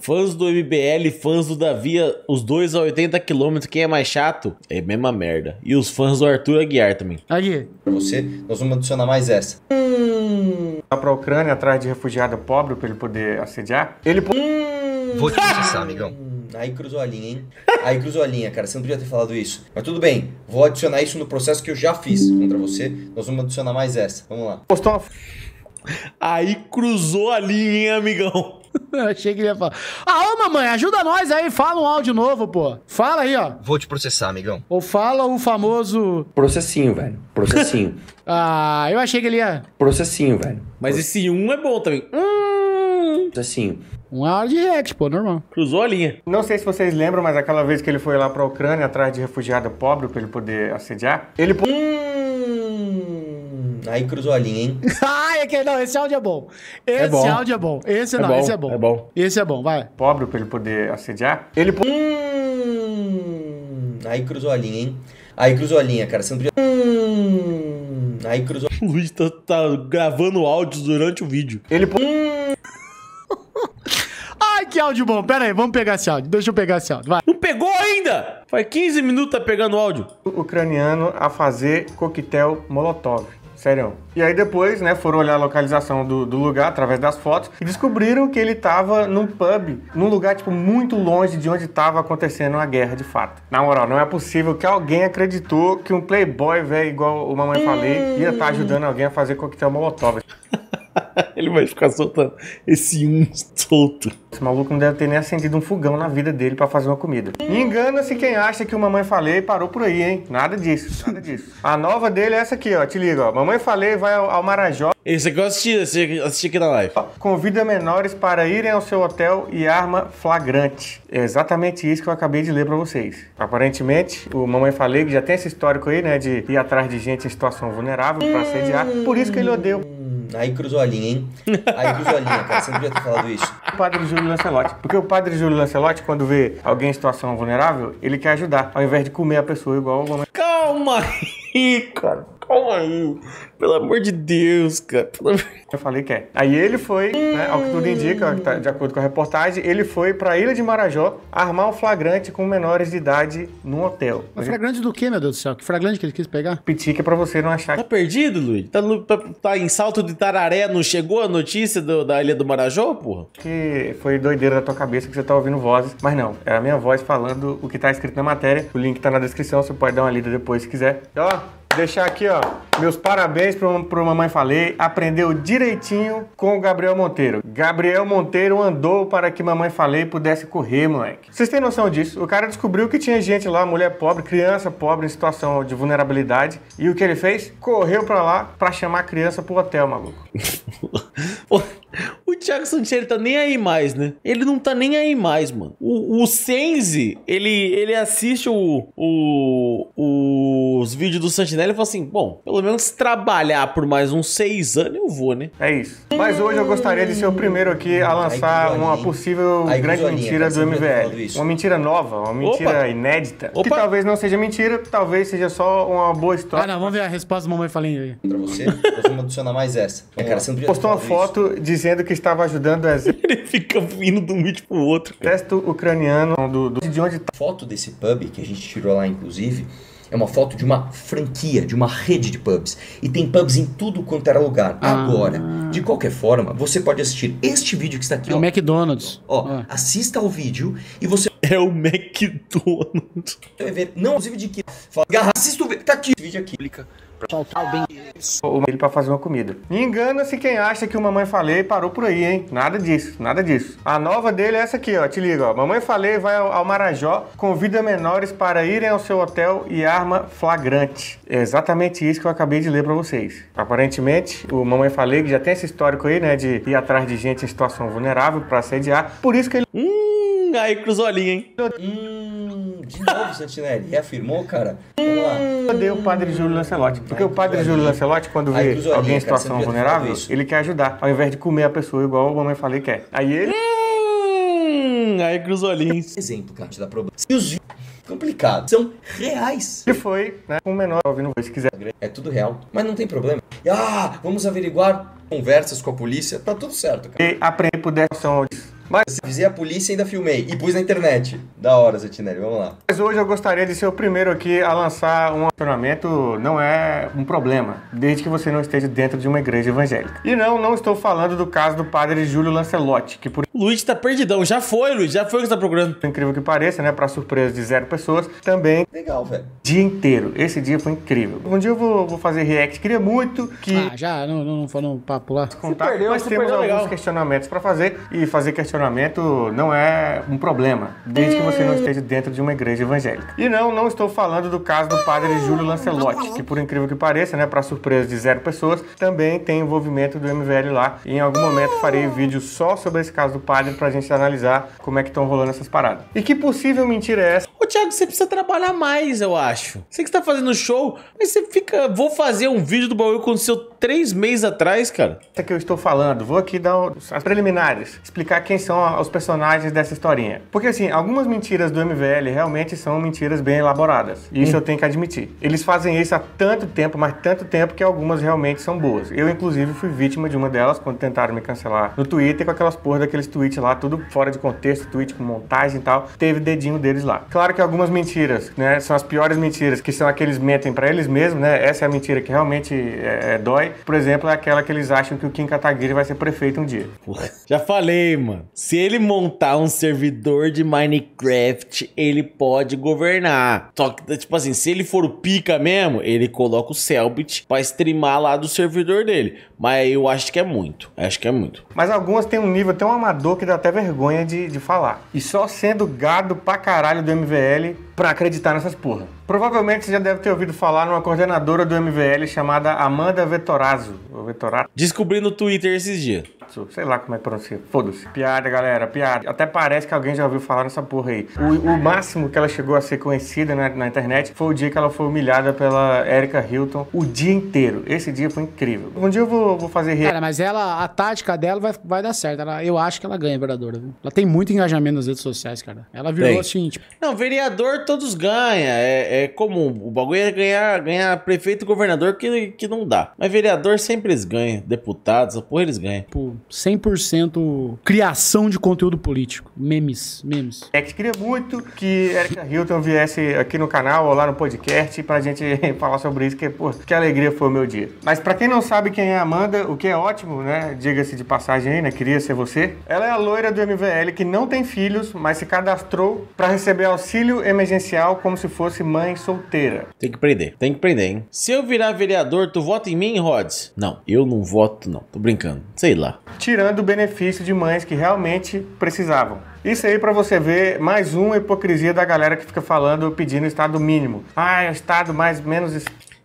Fãs do MBL, fãs do Davi, os dois a 80 km, quem é mais chato? É mesma merda. E os fãs do Arthur Aguiar também. Aqui. Pra você, nós vamos adicionar mais essa. Hum. Tá pra Ucrânia atrás de refugiado pobre pra ele poder assediar? Ele. Hum. Vou te processar, amigão. Hum, aí cruzou a linha, hein? Aí cruzou a linha, cara. Você não podia ter falado isso. Mas tudo bem. Vou adicionar isso no processo que eu já fiz contra você. Nós vamos adicionar mais essa. Vamos lá. Postou uma... Aí cruzou a linha, hein, amigão? Eu achei que ele ia falar. Ah, mamãe, ajuda nós aí, fala um áudio novo, pô. Fala aí, ó. Vou te processar, amigão. Ou fala o famoso. Processinho, velho. Processinho. ah, eu achei que ele ia. Processinho, velho. Mas Pro... esse um é bom também. Hum. Processinho. Um é hora de react, pô, normal. Cruzou a linha. Não sei se vocês lembram, mas aquela vez que ele foi lá pra Ucrânia atrás de refugiada pobre pra ele poder assediar, ele. Hum, aí cruzou a linha, hein? ah, é que, não, esse áudio é bom. É esse é bom. áudio é bom. Esse é não, bom, esse é bom. É bom. Esse é bom, vai. Pobre pra ele poder assediar, ele. Hum, aí cruzou a linha, hein? Aí cruzou a linha, cara. Você não podia. Hum, aí cruzou. O Luiz tá, tá gravando áudios durante o vídeo. Ele. Hum, que áudio bom. Pera aí, vamos pegar esse áudio. Deixa eu pegar esse áudio, vai. Não pegou ainda! Faz 15 minutos tá pegando áudio. Ucraniano a fazer coquetel molotov. Sério. E aí depois, né, foram olhar a localização do, do, lugar através das fotos e descobriram que ele tava num pub, num lugar, tipo, muito longe de onde tava acontecendo a guerra de fato. Na moral, não é possível que alguém acreditou que um playboy, velho, igual o Mamãe Falei, ia estar tá ajudando alguém a fazer coquetel molotov. Ele vai ficar soltando esse um solto. Esse maluco não deve ter nem acendido um fogão na vida dele para fazer uma comida. Engana-se quem acha que o Mamãe Falei parou por aí, hein? Nada disso, nada disso. A nova dele é essa aqui, ó. Te liga, ó. Mamãe Falei vai ao, ao Marajó. Esse aqui eu assisti, assisti, assisti aqui na live. Convida menores para irem ao seu hotel e arma flagrante. É exatamente isso que eu acabei de ler para vocês. Aparentemente, o Mamãe Falei já tem esse histórico aí, né? De ir atrás de gente em situação vulnerável para sediar. Por isso que ele odeia Aí cruzou a linha, hein? Aí cruzou a linha, cara. Você não devia ter falado isso. O padre Júlio Lancelotti. Porque o padre Júlio Lancelotti, quando vê alguém em situação vulnerável, ele quer ajudar, ao invés de comer a pessoa igual o homem. Calma aí, cara calma aí. Pelo amor de Deus, cara. Pelo... Eu falei que é. Aí ele foi, né, ao que tudo indica, tá, de acordo com a reportagem, ele foi pra Ilha de Marajó armar um flagrante com menores de idade num hotel. Mas flagrante do que, meu Deus do céu? Que flagrante que ele quis pegar? é pra você não achar. Tá perdido, Luiz? Tá, tá, tá, em salto de tararé, não chegou a notícia do, da Ilha do Marajó, porra? Que foi doideira da tua cabeça que você tá ouvindo vozes. Mas não, é a minha voz falando o que tá escrito na matéria. O link tá na descrição, você pode dar uma lida depois se quiser. Ó, deixar aqui, ó, meus parabéns para o Mamãe Falei. Aprendeu direitinho com o Gabriel Monteiro. Gabriel Monteiro andou para que Mamãe Falei pudesse correr, moleque. Vocês têm noção disso? O cara descobriu que tinha gente lá, mulher pobre, criança pobre, em situação de vulnerabilidade. E o que ele fez? Correu para lá para chamar a criança pro hotel, maluco. o Thiago Santieri tá nem aí mais, né? Ele não tá nem aí mais, mano. O, o Senzi, ele, ele assiste o, o, os vídeos do Santinelli e fala assim: bom, pelo menos trabalhar por mais uns seis anos, eu vou, né? É isso. Mas hoje eu gostaria de ser o primeiro aqui a lançar uma possível grande mentira do tá MVL. Uma mentira nova, uma mentira Opa. inédita. Opa. Que talvez não seja mentira, talvez seja só uma boa história. Ah, não, vamos ver a resposta do mamãe falando aí. Pra você, vamos adicionar mais essa. É, cara, Postou uma foto isso. dizendo que estava ajudando a... Ele fica vindo de um vídeo pro outro. Testo ucraniano do, do... de onde tá. Foto desse pub que a gente tirou lá, inclusive é uma foto de uma franquia, de uma rede de pubs. E tem pubs em tudo quanto era lugar. Ah. Agora, de qualquer forma, você pode assistir este vídeo que está aqui. É ó. o McDonald's. Ó, é. assista ao vídeo e você. É o McDonald's. Não, inclusive de que. Fala, assista o vídeo. Tá aqui. Esse vídeo aqui soltar o ele para fazer uma comida. Engana-se quem acha que o Mamãe Falei parou por aí, hein? Nada disso, nada disso. A nova dele é essa aqui, ó. Te liga, ó. Mamãe Falei vai ao Marajó, convida menores para irem ao seu hotel e arma flagrante. É exatamente isso que eu acabei de ler para vocês. Aparentemente, o Mamãe Falei que já tem esse histórico aí, né, de ir atrás de gente em situação vulnerável para assediar. Por isso que ele Hum, aí cruzou a linha, hein? Hum de novo Santinelli. Reafirmou, cara? Vamos lá. Eu hum. odeio o padre Júlio Lancelotti. Porque Ai, o padre Júlio Lancelotti, quando vê Ai, alguém em situação vulnerável, ele quer ajudar, ao invés de comer a pessoa igual a mamãe falei que quer. Aí ele. Hum, aí cruza olhinhos. Exemplo, cara, te dá problema. Se os complicado. São reais. E foi, né? Um menor ouvindo se quiser. É tudo real. Mas não tem problema. Ah, vamos averiguar conversas com a polícia. Tá tudo certo, cara. E aprender por 10 são mas avisei a polícia e ainda filmei. E pus na internet. Da hora, Zetinelli, vamos lá. Mas hoje eu gostaria de ser o primeiro aqui a lançar um acionamento não é um problema, desde que você não esteja dentro de uma igreja evangélica. E não, não estou falando do caso do padre Júlio Lancelotti, que por... Luiz tá perdidão, já foi, Luiz, já foi o que você tá procurando. Incrível que pareça, né, pra surpresa de zero pessoas, também... Legal, velho. Dia inteiro, esse dia foi incrível. Um dia eu vou, vou fazer react, queria muito que... Ah, já, não, não, não, não papo lá. Contar, perdeu, mas temos perdeu, alguns legal. questionamentos para fazer, e fazer questionamentos relacionamento não é um problema, desde que você não hum. esteja dentro de uma igreja evangélica. E não, não estou falando do caso do padre Júlio Lancelotti, hum. que por incrível que pareça, né, para surpresa de zero pessoas, também tem envolvimento do MVL lá. E em algum momento farei hum. vídeo só sobre esse caso do padre para a gente analisar como é que estão rolando essas paradas. E que possível mentira é essa? Ô, Thiago, você precisa trabalhar mais, eu acho. Você que está fazendo show, mas você fica. Vou fazer um vídeo do baú que aconteceu três meses atrás, cara. É que eu estou falando. Vou aqui dar as preliminares, explicar quem são os personagens dessa historinha. Porque, assim, algumas mentiras do MVL realmente são mentiras bem elaboradas. E isso hum. eu tenho que admitir. Eles fazem isso há tanto tempo, mas tanto tempo que algumas realmente são boas. Eu, inclusive, fui vítima de uma delas quando tentaram me cancelar no Twitter com aquelas porra daqueles tweets lá, tudo fora de contexto, tweet com montagem e tal. Teve dedinho deles lá. Claro que algumas mentiras, né, são as piores mentiras, que são aqueles mentem para eles mesmos, né? Essa é a mentira que realmente é, é, dói. Por exemplo, é aquela que eles acham que o Kim Kataguiri vai ser prefeito um dia. Já falei, mano. Se ele montar um servidor de Minecraft, ele pode governar. Só que, tipo assim, se ele for o pica mesmo, ele coloca o Selbit pra streamar lá do servidor dele. Mas eu acho que é muito. Acho que é muito. Mas algumas têm um nível tão amador que dá até vergonha de, de falar. E só sendo gado pra caralho do MVS MVL para acreditar nessas porra. Provavelmente você já deve ter ouvido falar numa coordenadora do MVL chamada Amanda Vettorazzo. Descobri no Twitter esses dias sei lá como é que pronuncia, foda-se. Piada, galera, piada. Até parece que alguém já ouviu falar nessa porra aí. O, o máximo que ela chegou a ser conhecida na, na, internet foi o dia que ela foi humilhada pela Erika Hilton o dia inteiro. Esse dia foi incrível. Um dia eu vou, vou fazer rir. Cara, mas ela, a tática dela vai, vai dar certo. Ela, eu acho que ela ganha, vereadora. Viu? Ela tem muito engajamento nas redes sociais, cara. Ela virou assim, tipo... Não, vereador todos ganham. É, é comum. O bagulho é ganhar, ganhar prefeito e governador que, que não dá. Mas vereador sempre eles ganham. Deputados, porra eles ganham. Pô. 100% criação de conteúdo político. Memes, memes. É que queria muito que Erika Hilton viesse aqui no canal ou lá no podcast pra gente falar sobre isso, que, pô, que alegria foi o meu dia. Mas pra quem não sabe quem é a Amanda, o que é ótimo, né? Diga-se de passagem aí, né? Queria ser você. Ela é a loira do MVL que não tem filhos, mas se cadastrou pra receber auxílio emergencial como se fosse mãe solteira. Tem que prender, tem que prender, hein? Se eu virar vereador, tu vota em mim, Rods? Não, eu não voto, não. Tô brincando. Sei lá tirando o benefício de mães que realmente precisavam. Isso aí para você ver mais uma hipocrisia da galera que fica falando pedindo estado mínimo. Ah, é o estado mais menos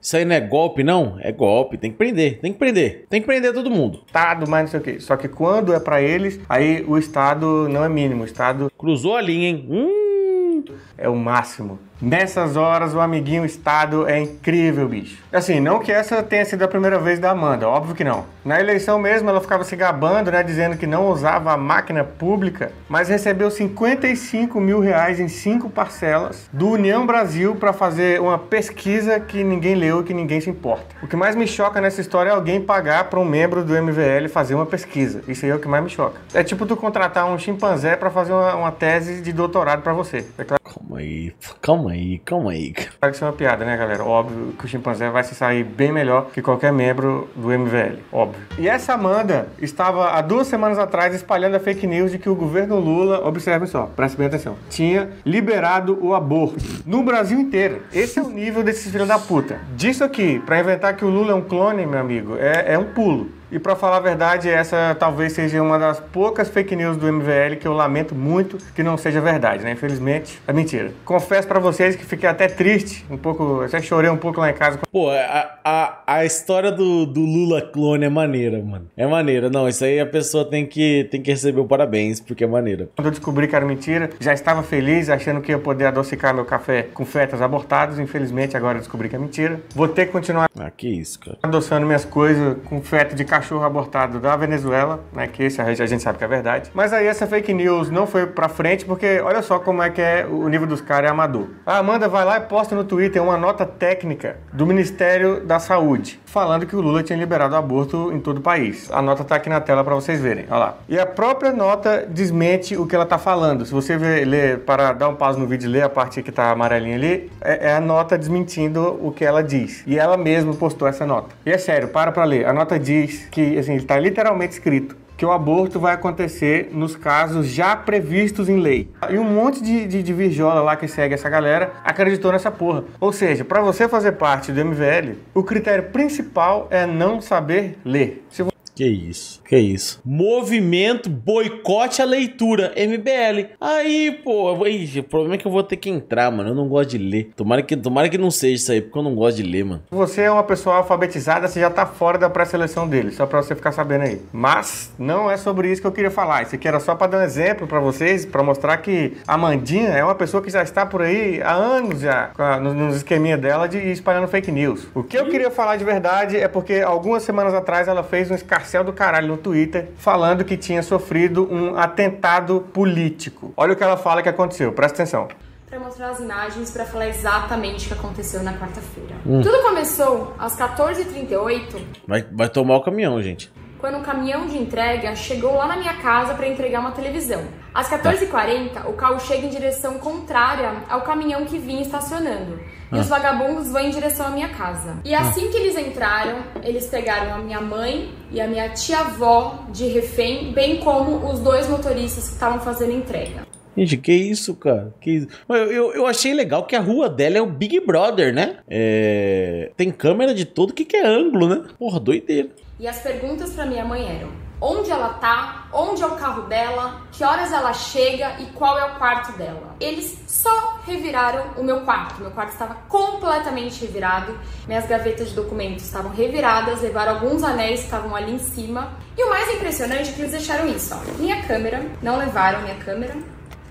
isso aí não é golpe, não? É golpe, tem que prender, tem que prender, tem que prender todo mundo. Estado, mas não sei o quê. Só que quando é para eles, aí o Estado não é mínimo, o Estado. Cruzou a linha, hein? Hum! É o máximo. Nessas horas, o amiguinho Estado é incrível, bicho. Assim, não que essa tenha sido a primeira vez da Amanda, óbvio que não. Na eleição mesmo, ela ficava se gabando, né, dizendo que não usava a máquina pública, mas recebeu 55 mil reais em cinco parcelas do União Brasil para fazer uma pesquisa que ninguém leu e que ninguém se importa. O que mais me choca nessa história é alguém pagar para um membro do MVL fazer uma pesquisa. Isso aí é o que mais me choca. É tipo tu contratar um chimpanzé para fazer uma, uma, tese de doutorado para você. É claro. Calma aí, calma calma aí, calma aí. Pode ser é uma piada, né, galera? Óbvio que o chimpanzé vai se sair bem melhor que qualquer membro do MVL, óbvio. E essa Amanda estava há duas semanas atrás espalhando a fake news de que o governo Lula, observe só, preste bem atenção, tinha liberado o aborto no Brasil inteiro. Esse é o nível desses filhos da puta. Disso aqui, para inventar que o Lula é um clone, meu amigo, é, é um pulo. E para falar a verdade, essa talvez seja uma das poucas fake news do MVL que eu lamento muito que não seja verdade, né? Infelizmente, é mentira. Confesso para vocês que fiquei até triste, um pouco, até chorei um pouco lá em casa. Pô, a, a, a história do, do Lula clone é maneira, mano. É maneira. Não, isso aí a pessoa tem que, tem que receber o parabéns, porque é maneira. Quando eu descobri que era mentira, já estava feliz, achando que ia poder adocicar meu café com fetas abortados. Infelizmente, agora descobri que é mentira. Vou ter que continuar. Ah, que isso, cara. Adoçando minhas coisas com feto de café cachorro abortado da Venezuela, né? Que esse a gente sabe que é verdade. Mas aí essa fake news não foi pra frente, porque olha só como é que é o nível dos caras é amador. A Amanda vai lá e posta no Twitter uma nota técnica do Ministério da Saúde, falando que o Lula tinha liberado aborto em todo o país. A nota tá aqui na tela para vocês verem, olha lá. E a própria nota desmente o que ela tá falando. Se você ver, ler, para dar um passo no vídeo e ler a parte que tá amarelinha ali, é, é a nota desmentindo o que ela diz. E ela mesma postou essa nota. E é sério, para pra ler. A nota diz que assim, está literalmente escrito que o aborto vai acontecer nos casos já previstos em lei. E um monte de, de, de virjola lá que segue essa galera acreditou nessa porra. Ou seja, para você fazer parte do MVL, o critério principal é não saber ler. Se que isso, que isso. Movimento boicote à leitura, MBL. Aí, pô, o problema é que eu vou ter que entrar, mano. Eu não gosto de ler. Tomara que, tomara que não seja isso aí, porque eu não gosto de ler, mano. Você é uma pessoa alfabetizada, você já tá fora da pré-seleção dele, só pra você ficar sabendo aí. Mas não é sobre isso que eu queria falar. Isso aqui era só pra dar um exemplo pra vocês, pra mostrar que a Mandinha é uma pessoa que já está por aí há anos já, nos esqueminha dela de espalhando fake news. O que eu hum? queria falar de verdade é porque algumas semanas atrás ela fez um escarcelo Marcel do Caralho no Twitter falando que tinha sofrido um atentado político. Olha o que ela fala que aconteceu, presta atenção para mostrar as imagens para falar exatamente o que aconteceu na quarta-feira. Hum. Tudo começou às 14h38. Vai, vai tomar o caminhão, gente quando um caminhão de entrega chegou lá na minha casa para entregar uma televisão. Às 14h40, o carro chega em direção contrária ao caminhão que vinha estacionando. E ah. os vagabundos vão em direção à minha casa. E ah. assim ah. que eles entraram, eles pegaram a minha mãe e a minha tia-avó de refém, bem como os dois motoristas que estavam fazendo entrega. Gente, que isso, cara? Que isso? Eu, eu, eu, achei legal que a rua dela é o Big Brother, né? É... Tem câmera de todo que, que é ângulo, né? Porra, doideira. E as perguntas para minha mãe eram: onde ela tá, onde é o carro dela, que horas ela chega e qual é o quarto dela. Eles só reviraram o meu quarto. Meu quarto estava completamente revirado. Minhas gavetas de documentos estavam reviradas, levaram alguns anéis que estavam ali em cima. E o mais impressionante é que eles deixaram isso, ó. Minha câmera, não levaram minha câmera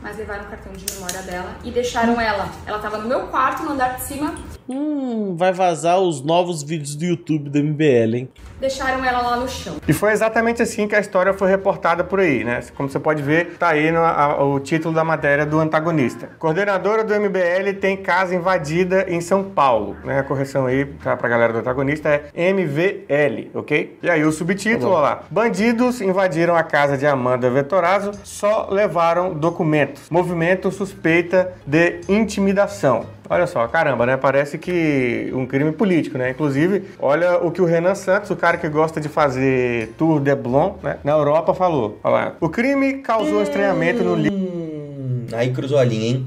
mas levaram o cartão de memória dela e deixaram ela. Ela tava no meu quarto, no andar de cima. Hum, vai vazar os novos vídeos do YouTube da MBL, hein? Deixaram ela lá no chão. E foi exatamente assim que a história foi reportada por aí, né? Como você pode ver, tá aí no, a, o título da matéria do antagonista. Coordenadora do MBL tem casa invadida em São Paulo. Né? A correção aí tá, pra galera do antagonista é MVL, ok? E aí o subtítulo, tá lá. Bandidos invadiram a casa de Amanda Vetorazo, só levaram documentos movimentos. Movimento suspeita de intimidação. Olha só, caramba, né? Parece que um crime político, né? Inclusive, olha o que o Renan Santos, o cara que gosta de fazer tour de Blon, né? Na Europa falou. Olha lá. O crime causou hum. estranhamento no... Li... Aí cruzou a linha, hein?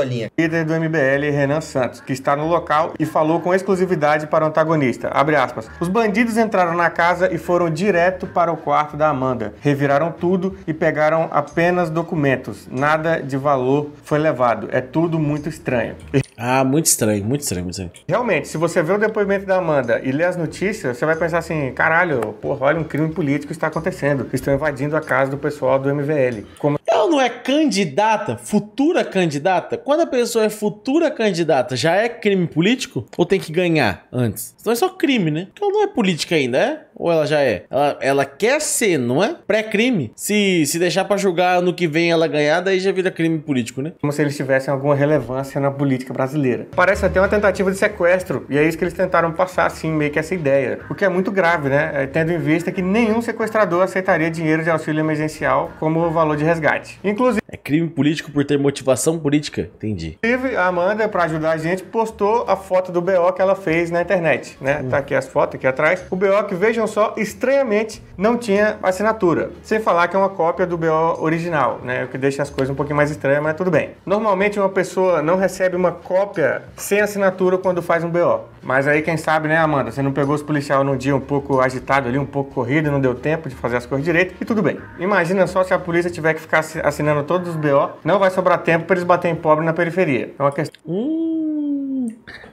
a linha. Líder do MBL, Renan Santos, que está no local e falou com exclusividade para o antagonista. Abre aspas. Os bandidos entraram na casa e foram direto para o quarto da Amanda. Reviraram tudo e pegaram apenas documentos. Nada de valor foi levado. É tudo muito estranho. Ah, muito estranho, muito estranho, muito estranho. Realmente, se você vê o depoimento da Amanda e lê as notícias, você vai pensar assim: caralho, porra, olha, um crime político está acontecendo. Estão invadindo a casa do pessoal do MVL. Como... Ela não é candidata, futura candidata candidata, quando a pessoa é futura candidata, já é crime político? Ou tem que ganhar antes? Então é só crime, né? Porque então ela não é política ainda, é? Ou ela já é? Ela, ela quer ser, não é? Pré-crime. Se, se deixar para julgar no que vem ela ganhar, daí já vira crime político, né? Como se eles tivessem alguma relevância na política brasileira. Parece até uma tentativa de sequestro. E é isso que eles tentaram passar, assim, meio que essa ideia. O que é muito grave, né? É, tendo em vista que nenhum sequestrador aceitaria dinheiro de auxílio emergencial como valor de resgate. Inclusive. É crime político por ter motivação política política, entendi. Inclusive, a Amanda, para ajudar a gente, postou a foto do BO que ela fez na internet, né? Hum. Tá aqui as fotos aqui atrás. O BO que, vejam só, estranhamente não tinha assinatura. Sem falar que é uma cópia do BO original, né? O que deixa as coisas um pouquinho mais estranhas, mas tudo bem. Normalmente uma pessoa não recebe uma cópia sem assinatura quando faz um BO. Mas aí, quem sabe, né, Amanda? Você não pegou os policial num dia um pouco agitado ali, um pouco corrido, não deu tempo de fazer as coisas direito, e tudo bem. Imagina só se a polícia tiver que ficar assinando todos os BO, não vai sobrar tempo para eles baterem tem pobre na periferia. É uma questão. Hum.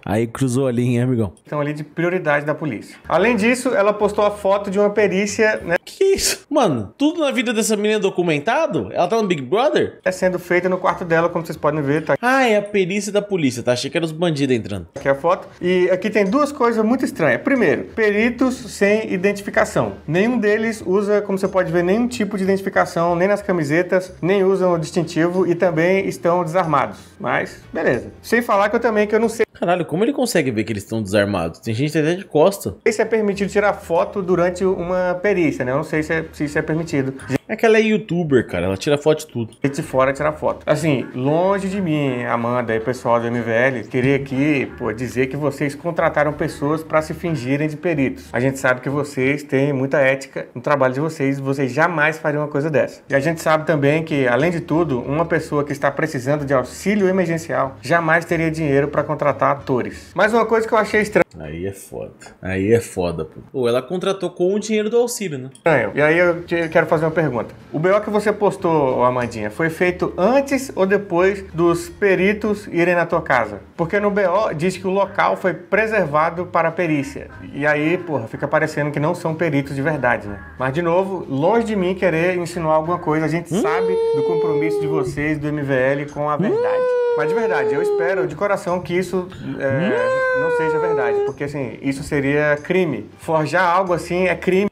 Aí cruzou a linha, amigão? Estão ali de prioridade da polícia. Além disso, ela postou a foto de uma perícia, né? Que é isso? Mano, tudo na vida dessa menina é documentado? Ela tá no Big Brother? É sendo feita no quarto dela, como vocês podem ver, tá? Ah, é a perícia da polícia, tá? Achei que eram os bandidos entrando. Aqui é a foto. E aqui tem duas coisas muito estranhas. Primeiro, peritos sem identificação. Nenhum deles usa, como você pode ver, nenhum tipo de identificação, nem nas camisetas, nem usam o distintivo e também estão desarmados. Mas, beleza. Sem falar que eu também que eu não sei Caralho, como ele consegue ver que eles estão desarmados? Tem gente até de costa. Isso é permitido tirar foto durante uma perícia, né? Eu não sei se, é, se isso é permitido. É que ela é youtuber, cara. Ela tira foto de tudo. E de fora tira foto. Assim, longe de mim, Amanda e pessoal do MVL, queria aqui pô, dizer que vocês contrataram pessoas para se fingirem de peritos. A gente sabe que vocês têm muita ética no trabalho de vocês. Vocês jamais fariam uma coisa dessa. E a gente sabe também que, além de tudo, uma pessoa que está precisando de auxílio emergencial jamais teria dinheiro para contratar contratar atores. uma coisa que eu achei estranha. Aí é foda. Aí é foda, pô. Ou ela contratou com o dinheiro do auxílio, né? Estranho. E aí eu te, quero fazer uma pergunta. O BO que você postou, Amandinha, foi feito antes ou depois dos peritos irem na tua casa? Porque no BO diz que o local foi preservado para perícia. E aí, porra, fica parecendo que não são peritos de verdade, né? Mas, de novo, longe de mim querer insinuar alguma coisa. A gente hum... sabe do compromisso de vocês, do MVL, com a verdade. Hum... Mas de verdade, eu espero de coração que isso é, não seja verdade, porque assim, isso seria crime. Forjar algo assim é crime.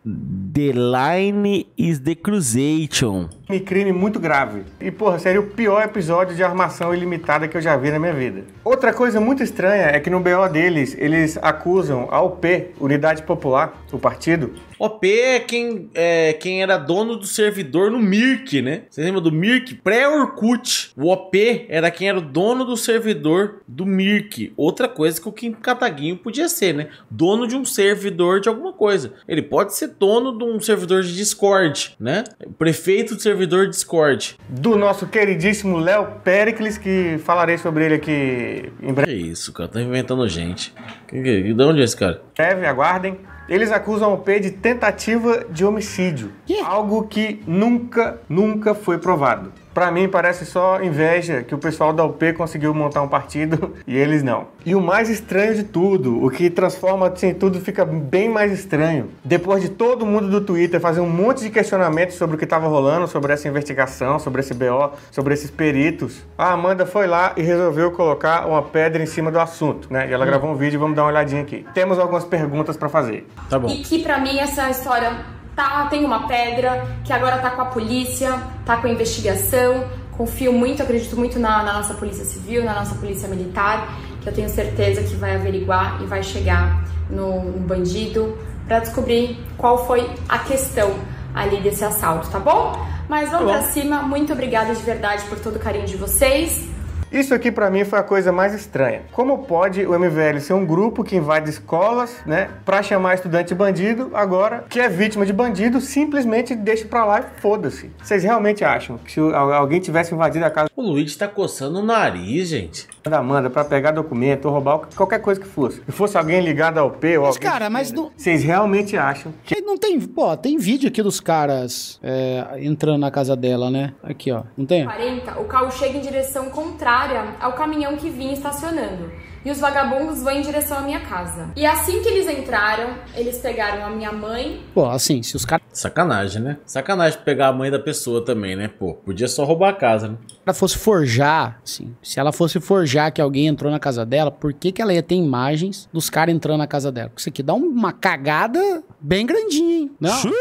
The line is the cruzation e crime muito grave. E, porra, seria o pior episódio de armação ilimitada que eu já vi na minha vida. Outra coisa muito estranha é que no BO deles, eles acusam a OP, Unidade Popular, o partido. OP é quem, é quem era dono do servidor no Mirk, né? Você lembra do Mirk? Pré-Orkut. O OP era quem era o dono do servidor do Mirk. Outra coisa que o Kim Cataguinho podia ser, né? Dono de um servidor de alguma coisa. Ele pode ser dono de um servidor de Discord, né? Prefeito de servidor servidor Discord. Do nosso queridíssimo Léo Pericles, que falarei sobre ele aqui em breve. Que isso, cara, tá inventando gente. Que, que, de onde é esse cara? Breve, aguardem. Eles acusam o P de tentativa de homicídio. Que? Algo que nunca, nunca foi provado. Para mim parece só inveja que o pessoal da UP conseguiu montar um partido e eles não. E o mais estranho de tudo, o que transforma assim tudo fica bem mais estranho. Depois de todo mundo do Twitter fazer um monte de questionamentos sobre o que estava rolando, sobre essa investigação, sobre esse BO, sobre esses peritos, a Amanda foi lá e resolveu colocar uma pedra em cima do assunto, né? E ela hum. gravou um vídeo, vamos dar uma olhadinha aqui. Temos algumas perguntas para fazer. Tá bom. E que para mim essa história tá, tem uma pedra, que agora tá com a polícia, tá com a investigação. Confio muito, acredito muito na, na nossa polícia civil, na nossa polícia militar, que eu tenho certeza que vai averiguar e vai chegar no, no bandido para descobrir qual foi a questão ali desse assalto, tá bom? Mas vamos tá bom. pra cima, muito obrigada de verdade por todo o carinho de vocês. Isso aqui para mim foi a coisa mais estranha. Como pode o MVL ser um grupo que invade escolas, né, para chamar estudante bandido, agora que é vítima de bandido, simplesmente deixa para lá e foda-se. Vocês realmente acham que se alguém tivesse invadido a casa... O Luiz tá coçando o nariz, gente. Da Amanda para pegar documento ou roubar qualquer coisa que fosse. Se fosse alguém ligado ao P ou Mas cara, mas não... Vocês realmente acham que... Não tem... Pô, tem vídeo aqui dos caras é, entrando na casa dela, né? Aqui, ó. Não tem? 40, o carro chega em direção contrária ao caminhão que vinha estacionando, e os vagabundos vão em direção à minha casa. E assim que eles entraram, eles pegaram a minha mãe. Pô, assim, se os caras. Sacanagem, né? Sacanagem pegar a mãe da pessoa também, né? Pô, podia só roubar a casa, né? Se ela fosse forjar, sim. Se ela fosse forjar que alguém entrou na casa dela, por que, que ela ia ter imagens dos caras entrando na casa dela? Isso aqui dá uma cagada bem grandinha, hein? Não. Xiii!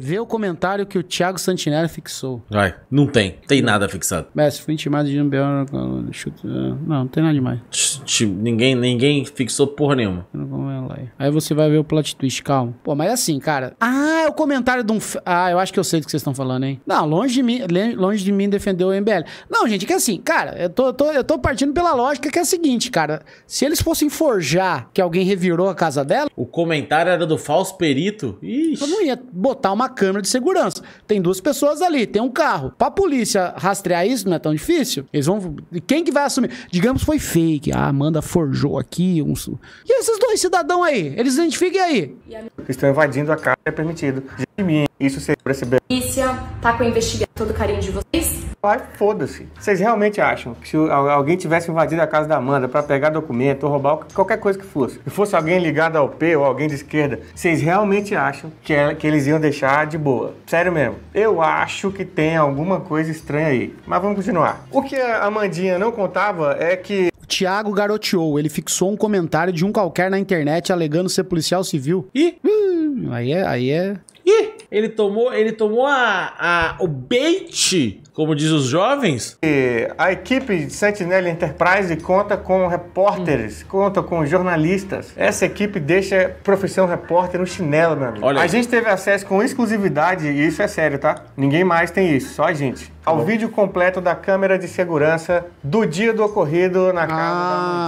Vê o comentário que o Thiago Santinelli fixou. Vai, não tem. Tem nada fixado. Messi fui intimado de um uh, uh, Não, não tem nada demais. Ninguém, ninguém fixou porra nenhuma. Aí você vai ver o plot twist, calma. Pô, mas assim, cara. Ah, é o comentário de um. F... Ah, eu acho que eu sei do que vocês estão falando, hein? Não, longe de mim, longe de mim defender o MBL. Não, gente, que é assim, cara, eu tô, tô, eu tô partindo pela lógica que é a seguinte, cara. Se eles fossem forjar que alguém revirou a casa dela. O comentário era do falso perito. Ixi. Eu não ia botar uma câmera de segurança. Tem duas pessoas ali, tem um carro. Pra polícia rastrear isso não é tão difícil. Eles vão. Quem que vai assumir? Digamos foi fake. ah Amanda forjou aqui. Um... E esses dois cidadãos estão aí. Eles identifiquem aí. Estão invadindo a casa, é permitido. De mim, isso se percebeu. Polícia, tá com a investigação todo carinho de vocês. Spotify, foda-se. Vocês realmente acham que se alguém tivesse invadido a casa da Amanda para pegar documento ou roubar qualquer coisa que fosse, se fosse alguém ligado ao P ou alguém de esquerda, vocês realmente acham que, ela, que eles iam deixar de boa? Sério mesmo. Eu acho que tem alguma coisa estranha aí. Mas vamos continuar. O que a Amandinha não contava é que Tiago garoteou. Ele fixou um comentário de um qualquer na internet alegando ser policial civil. Ih! Hum, aí é. Aí é... Ih! Ele tomou, ele tomou a, a, o bait como diz os jovens. E a equipe de Sentinel Enterprise conta com repórteres, hum. conta com jornalistas. Essa equipe deixa a profissão repórter no chinelo, meu amigo. Olha. A gente teve acesso com exclusividade, e isso é sério, tá? Ninguém mais tem isso, só a gente Tá ao vídeo completo da câmera de segurança do dia do ocorrido na casa ah,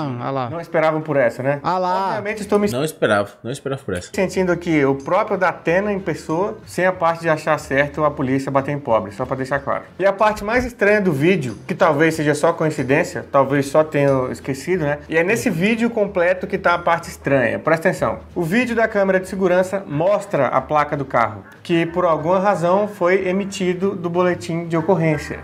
da noite. Ah lá. Não esperavam por essa, né? Ah lá. Obviamente estou me... Não esperava, não esperava por essa. Sentindo aqui o próprio da Atena em pessoa, sem a parte de achar certo a polícia bater em pobre, só para deixar claro. E a parte mais estranha do vídeo, que talvez seja só coincidência, talvez só tenha esquecido, né? E é nesse vídeo completo que tá a parte estranha. Presta atenção. O vídeo da câmera de segurança mostra a placa do carro, que por alguma razão foi emitido do boletim de ocorrência audiência.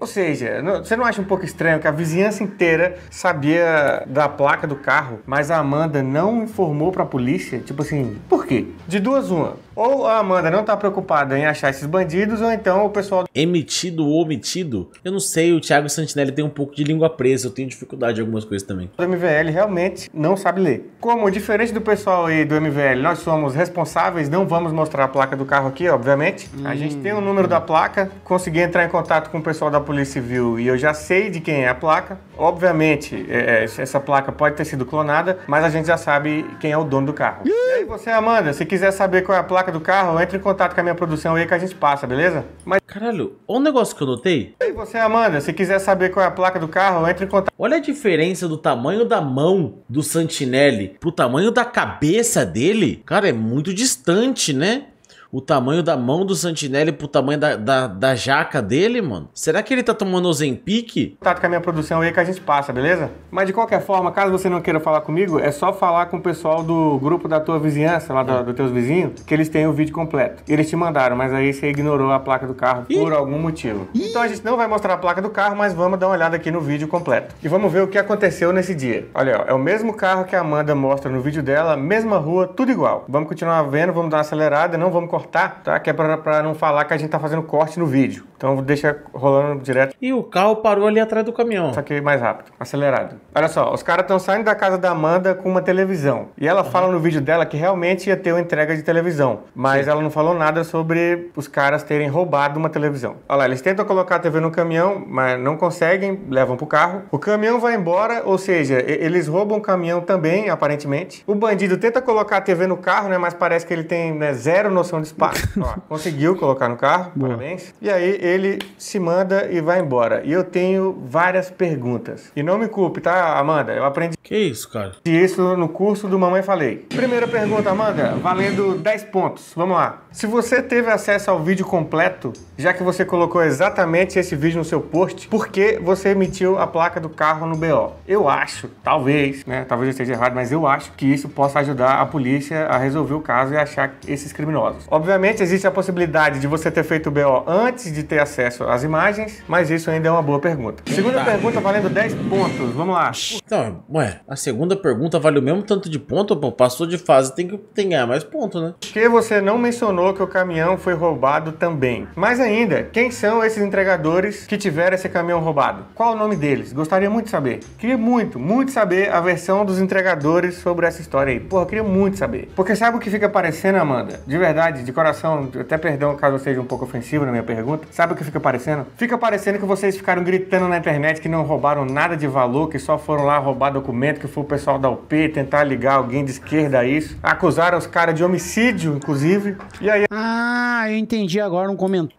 Ou seja, você não acha um pouco estranho que a vizinhança inteira sabia da placa do carro, mas a Amanda não informou para a polícia? Tipo assim, por quê? De duas uma. Ou a Amanda não tá preocupada em achar esses bandidos, ou então o pessoal. Emitido ou omitido? Eu não sei, o Thiago Santinelli tem um pouco de língua presa, eu tenho dificuldade em algumas coisas também. O MVL realmente não sabe ler. Como, diferente do pessoal aí do MVL, nós somos responsáveis, não vamos mostrar a placa do carro aqui, obviamente. Hum. A gente hum. tem o número da placa, consegui entrar em contato com o pessoal da Polícia Civil e eu já sei de quem é a placa. Obviamente, é, é essa placa pode ter sido clonada, mas a gente já sabe quem é o dono do carro. E aí você, Amanda, se quiser saber qual é a placa do carro, entre em contato com a minha produção aí que a gente passa, beleza? Mas... Caralho, olha um negócio que eu notei. E aí você, Amanda, se quiser saber qual é a placa do carro, entre em contato... Olha a diferença do tamanho da mão do Santinelli pro tamanho da cabeça dele. Cara, é muito distante, né? o tamanho da mão do Santinelli pro tamanho da, da, da jaca dele, mano? Será que ele tá tomando Ozempic? Tato com a minha produção aí é que a gente passa, beleza? Mas de qualquer forma, caso você não queira falar comigo, é só falar com o pessoal do grupo da tua vizinhança, lá do, é. do teus vizinhos, que eles têm o vídeo completo. Eles te mandaram, mas aí você ignorou a placa do carro Ih. por algum motivo. Ih. Então a gente não vai mostrar a placa do carro, mas vamos dar uma olhada aqui no vídeo completo. E vamos ver o que aconteceu nesse dia. Olha, ó, é o mesmo carro que a Amanda mostra no vídeo dela, mesma rua, tudo igual. Vamos continuar vendo, vamos dar uma acelerada, não vamos cortar, tá? Que é para não falar que a gente tá fazendo corte no vídeo. Então deixa rolando direto. E o carro parou ali atrás do caminhão. Só que mais rápido, acelerado. Olha só, os caras estão saindo da casa da Amanda com uma televisão. E ela uhum. fala no vídeo dela que realmente ia ter uma entrega de televisão. Mas Sim. ela não falou nada sobre os caras terem roubado uma televisão. Olha lá, eles tentam colocar a TV no caminhão, mas não conseguem, levam pro carro. O caminhão vai embora, ou seja, eles roubam o caminhão também, aparentemente. O bandido tenta colocar a TV no carro, né? Mas parece que ele tem né, zero noção de pá. Ó, conseguiu colocar no carro, Boa. parabéns. E aí ele se manda e vai embora. E eu tenho várias perguntas. E não me culpe, tá, Amanda? Eu aprendi. Que isso, cara? E Isso no curso do Mamãe Falei. Primeira pergunta, Amanda, valendo 10 pontos. Vamos lá. Se você teve acesso ao vídeo completo, já que você colocou exatamente esse vídeo no seu post, por que você emitiu a placa do carro no BO? Eu acho, talvez, né? Talvez eu esteja errado, mas eu acho que isso possa ajudar a polícia a resolver o caso e achar esses criminosos. Obviamente, existe a possibilidade de você ter feito o BO antes de ter acesso às imagens, mas isso ainda é uma boa pergunta. Segunda tá. pergunta valendo 10 pontos. Vamos lá. Então, ué, a segunda pergunta vale o mesmo tanto de ponto, pô. Passou de fase, tem que, tem ganhar mais ponto, né? que você não mencionou que o caminhão foi roubado também? Mas ainda, quem são esses entregadores que tiveram esse caminhão roubado? Qual o nome deles? Gostaria muito de saber. Queria muito, muito saber a versão dos entregadores sobre essa história aí. Porra, queria muito saber. Porque sabe o que fica parecendo, Amanda? De verdade, de coração, até perdão caso eu seja um pouco ofensivo na minha pergunta, sabe o que fica parecendo? Fica parecendo que vocês ficaram gritando na internet que não roubaram nada de valor, que só foram lá roubar documento, que foi o pessoal da UP tentar ligar alguém de esquerda a isso. Acusaram os caras de homicídio, inclusive. E aí. Ah, eu entendi agora um comentário.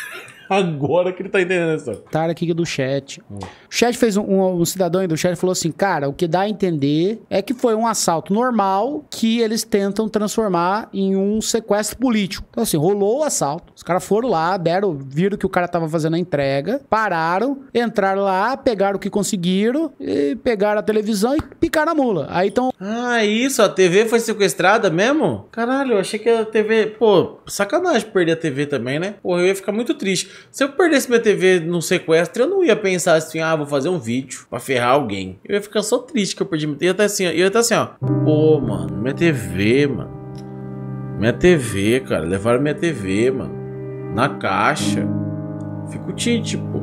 agora que ele tá entendendo isso. tara tá aqui do chat. Hum. O chat fez um, um, um cidadão do chat falou assim: cara, o que dá a entender é que foi um assalto normal que eles tentam transformar em um sequestro político. Então, assim, rolou o assalto. Os caras foram lá, deram, viram que o cara tava fazendo a entrega, pararam, entraram lá, pegaram o que conseguiram, e pegaram a televisão e picaram a mula. Aí então. Ah, é isso, a TV foi sequestrada mesmo? Caralho, eu achei que a TV. Pô, sacanagem perder a TV também, né? Pô, eu ia ficar muito triste. Se eu perdesse minha TV num sequestro, eu não ia pensar assim, ah, vou fazer um vídeo pra ferrar alguém. Eu ia ficar só triste que eu perdi. Eu ia assim, eu ia até assim, ó. Pô, mano, minha TV, mano. Minha TV, cara. Levaram minha TV, mano. Na caixa. Fico tite, pô.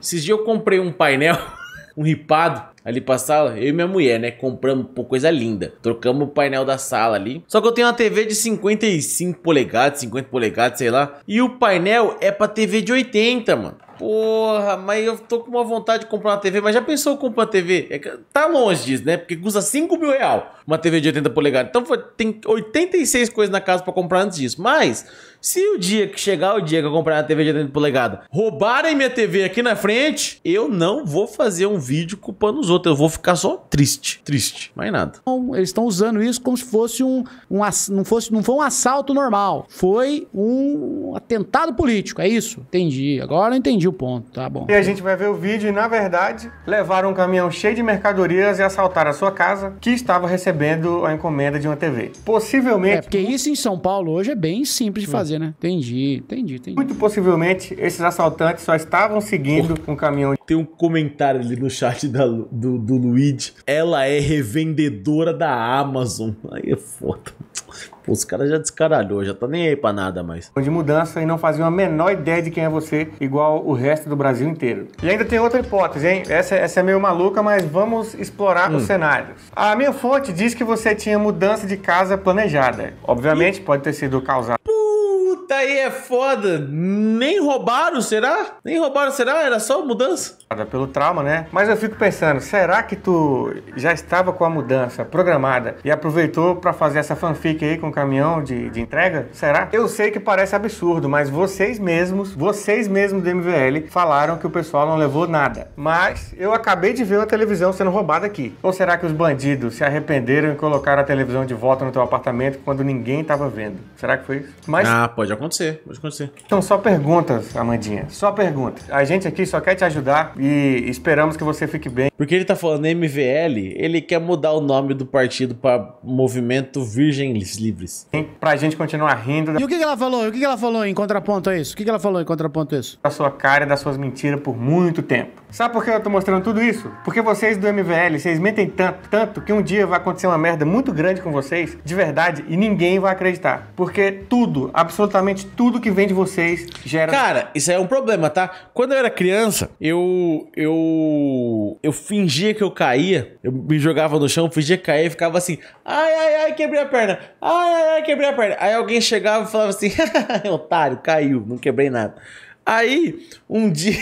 Esses dias eu comprei um painel, um ripado ali pra sala, eu e minha mulher, né? Compramos pô, coisa linda. Trocamos o painel da sala ali. Só que eu tenho uma TV de 55 polegadas, 50 polegadas, sei lá. E o painel é pra TV de 80, mano. Porra, mas eu tô com uma vontade de comprar uma TV, mas já pensou em comprar uma TV? É, tá longe disso, né? Porque custa 5 mil reais uma TV de 80 polegadas. Então foi, tem 86 coisas na casa para comprar antes disso. Mas, se o dia que chegar o dia que eu comprar uma TV de 80 polegadas, roubarem minha TV aqui na frente, eu não vou fazer um vídeo culpando os os outros. Eu vou ficar só triste, triste, mais nada. Bom, então, eles estão usando isso como se fosse um, um não fosse não foi um assalto normal, foi um atentado político, é isso? Entendi. Agora eu entendi o ponto, tá bom. E a gente vai ver o vídeo e na verdade levaram um caminhão cheio de mercadorias e assaltaram a sua casa que estava recebendo a encomenda de uma TV. Possivelmente. É porque isso em São Paulo hoje é bem simples de fazer, né? Entendi, entendi, entendi. Muito possivelmente esses assaltantes só estavam seguindo um caminhão. Tem um comentário ali no chat da Lu do, do Luigi, ela é revendedora da Amazon. Aí é foda. Pô, os caras já descaralhou, já tá nem aí pra nada mais. De mudança e não fazia uma menor ideia de quem é você, igual o resto do Brasil inteiro. E ainda tem outra hipótese, hein? Essa, essa é meio maluca, mas vamos explorar hum. os cenários. A minha fonte diz que você tinha mudança de casa planejada. Obviamente, e... pode ter sido causada. Pô Aí é foda. Nem roubaram, será? Nem roubaram, será? Era só mudança? Pelo trauma, né? Mas eu fico pensando, será que tu já estava com a mudança programada e aproveitou para fazer essa fanfic aí com o caminhão de, de entrega? Será? Eu sei que parece absurdo, mas vocês mesmos, vocês mesmos do MVL, falaram que o pessoal não levou nada. Mas eu acabei de ver uma televisão sendo roubada aqui. Ou será que os bandidos se arrependeram e colocaram a televisão de volta no teu apartamento quando ninguém estava vendo? Será que foi isso? Mas... Ah, pode acontecer acontecer, pode acontecer. Então, só perguntas, Amandinha. Só perguntas. A gente aqui só quer te ajudar e esperamos que você fique bem. Porque ele tá falando MVL, ele quer mudar o nome do partido para Movimento Virgens Livres. Pra gente continuar rindo. Da... E o que, que ela falou? O que, que ela falou em contraponto a isso? O que, que ela falou em contraponto a isso? Da sua cara e das suas mentiras por muito tempo. Sabe por que eu tô mostrando tudo isso? Porque vocês do MVL, vocês mentem tanto, tanto que um dia vai acontecer uma merda muito grande com vocês, de verdade, e ninguém vai acreditar. Porque tudo, absolutamente absolutamente tudo que vem de vocês gera. Cara, isso é um problema, tá? Quando eu era criança, eu. Eu. Eu fingia que eu caía, eu me jogava no chão, fingia que caía e ficava assim: ai, ai, ai, quebrei a perna, ai, ai, ai, quebrei a perna. Aí alguém chegava e falava assim: otário, caiu, não quebrei nada. Aí, um dia.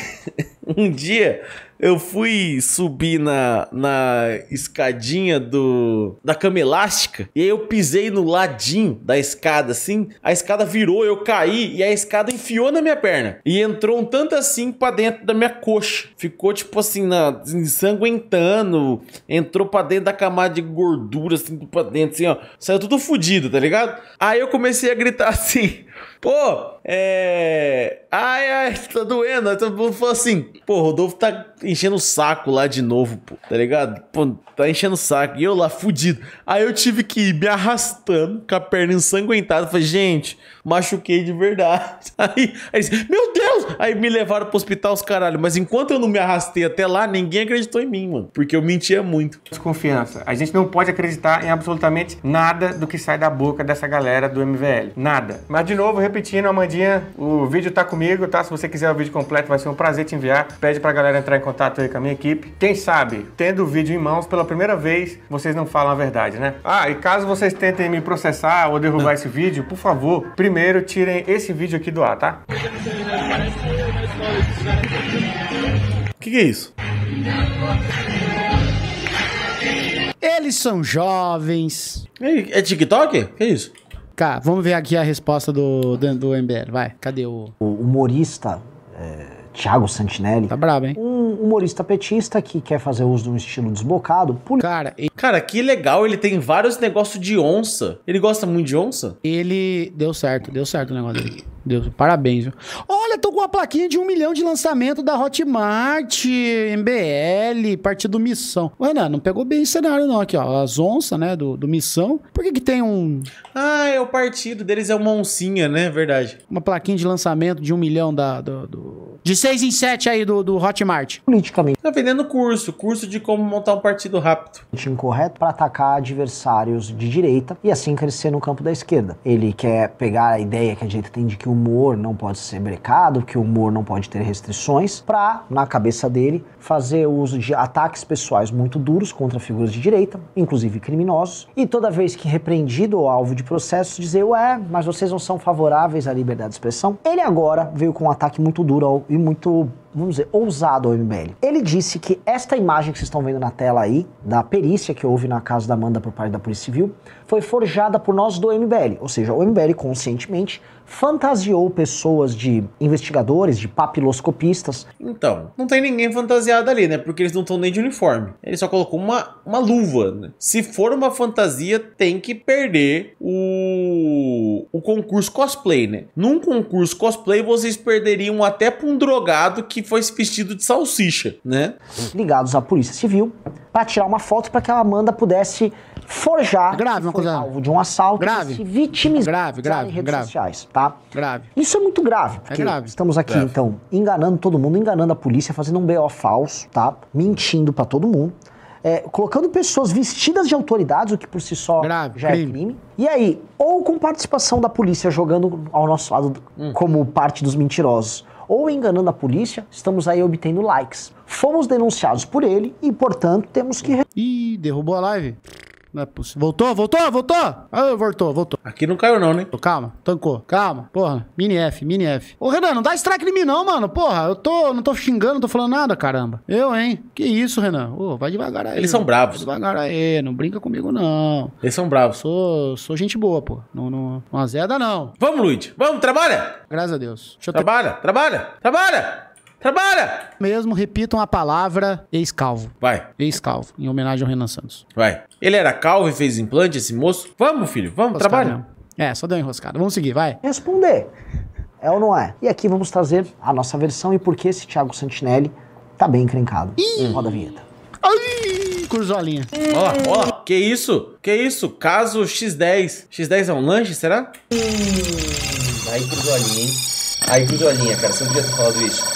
um dia eu fui subir na, na escadinha do da cama elástica e aí eu pisei no ladinho da escada assim, a escada virou, eu caí e a escada enfiou na minha perna e entrou um tanto assim para dentro da minha coxa. Ficou tipo assim na ensanguentando, entrou para dentro da camada de gordura assim para dentro assim, ó. Saiu tudo fodido, tá ligado? Aí eu comecei a gritar assim: Pô, é. Ai, ai, tá doendo. Aí todo mundo falou assim: pô, Rodolfo tá enchendo o saco lá de novo, pô, tá ligado? Pô, tá enchendo o saco. E eu lá, fudido. Aí eu tive que ir me arrastando, com a perna ensanguentada. Falei, gente, machuquei de verdade. Aí, aí meu Deus! Aí me levaram pro hospital os caralho. Mas enquanto eu não me arrastei até lá, ninguém acreditou em mim, mano. Porque eu mentia muito. Desconfiança. A gente não pode acreditar em absolutamente nada do que sai da boca dessa galera do MVL. Nada. Mas de novo, repetindo, Amandinha, o vídeo tá comigo, tá? Se você quiser o vídeo completo, vai ser um prazer te enviar. Pede pra galera entrar em contato aí com a minha equipe. Quem sabe, tendo o vídeo em mãos pela primeira vez, vocês não falam a verdade, né? Ah, e caso vocês tentem me processar ou derrubar não. esse vídeo, por favor, primeiro tirem esse vídeo aqui do ar, tá? O que, que é isso? Eles são jovens. É, TikTok? Que é isso? Cara, vamos ver aqui a resposta do, do, do MBL. Vai, cadê o. O humorista é, Thiago Santinelli. Tá brabo, hein? Um humorista petista que quer fazer uso de um estilo desbocado. Por... Cara, ele... Cara, que legal. Ele tem vários negócios de onça. Ele gosta muito de onça? Ele. Deu certo, deu certo o negócio dele. Deus, parabéns. Viu? Olha, tô com uma plaquinha de um milhão de lançamento da Hotmart, MBL, Partido Missão. Ué, não, não pegou bem o cenário não aqui, ó. As onças, né, do, do Missão. Por que que tem um... Ah, é o partido deles, é o oncinha, né? Verdade. Uma plaquinha de lançamento de um milhão da, do, do de seis em sete aí do, do Hotmart. Politicamente Tá vendendo curso, curso de como montar um partido rápido. incorreto para atacar adversários de direita e assim crescer no campo da esquerda. Ele quer pegar a ideia que a direita tem de que o humor não pode ser brecado, que o humor não pode ter restrições, para, na cabeça dele, fazer uso de ataques pessoais muito duros contra figuras de direita, inclusive criminosos, e toda vez que repreendido ou alvo de processo, dizer, ué, mas vocês não são favoráveis à liberdade de expressão. Ele agora veio com um ataque muito duro e muito vamos dizer, ousado ao MBL. Ele disse que esta imagem que vocês estão vendo na tela aí, da perícia que houve na casa da Amanda por parte da Polícia Civil, foi forjada por nós do MBL. Ou seja, o MBL conscientemente fantasiou pessoas de investigadores, de papiloscopistas. Então, não tem ninguém fantasiado ali, né? Porque eles não estão nem de uniforme. Ele só colocou uma, uma luva. Né? Se for uma fantasia, tem que perder o, o concurso cosplay, né? Num concurso cosplay, vocês perderiam até pra um drogado que foi vestido de salsicha, né? Ligados à Polícia Civil para tirar uma foto para que a Amanda pudesse forjar grave, alvo de um assalto grave, se vitimizar grave, grave, em redes grave, sociais, tá? Grave. Isso é muito grave, porque é grave. estamos aqui, grave. então, enganando todo mundo, enganando a polícia, fazendo um BO falso, tá? Mentindo para todo mundo. É, colocando pessoas vestidas de autoridades, o que por si só Grave, já é crime. é crime. E aí, ou com participação da polícia jogando ao nosso lado hum. como parte dos mentirosos, ou enganando a polícia, estamos aí obtendo likes. Fomos denunciados por ele e, portanto, temos que. Ih, derrubou a live. Não é possível. Voltou, voltou, voltou! Ah, voltou, voltou. Aqui não caiu não, né? Calma, tancou. Calma. Porra, mini F, mini F. Ô, Renan, não dá strike em mim não, mano. Porra, eu tô, não tô xingando, não tô falando nada, caramba. Eu, hein? Que isso, Renan? Ô, vai devagar aí. Eles são bravos. devagar aí, não brinca comigo não. Eles são bravos. Sou, sou gente boa, pô. Não, não, não azeda não. Vamos, Luiz. Vamos, trabalha! Graças a Deus. Deixa eu trabalha, ter... trabalha, trabalha! Trabalha! Mesmo, repitam a palavra ex-calvo. Vai. Ex-calvo, em homenagem ao Renan Santos. Vai. Ele era calvo e fez implante, esse moço? Vamos, filho, vamos, Enroscar, trabalha. Não. É, só deu enroscada. Vamos seguir, vai. Responder. É ou não é? E aqui vamos trazer a nossa versão e por que esse Thiago Santinelli tá bem encrencado. Ih. Roda a vinheta. Ai, curzolinha. Ó, oh, ó, que isso? Que isso? Caso X10. X10 é um lanche, será? Ih. Hum, aí, Cruzolinha. hein? Aí, Cruzolinha. cara, você não podia ter falado isso.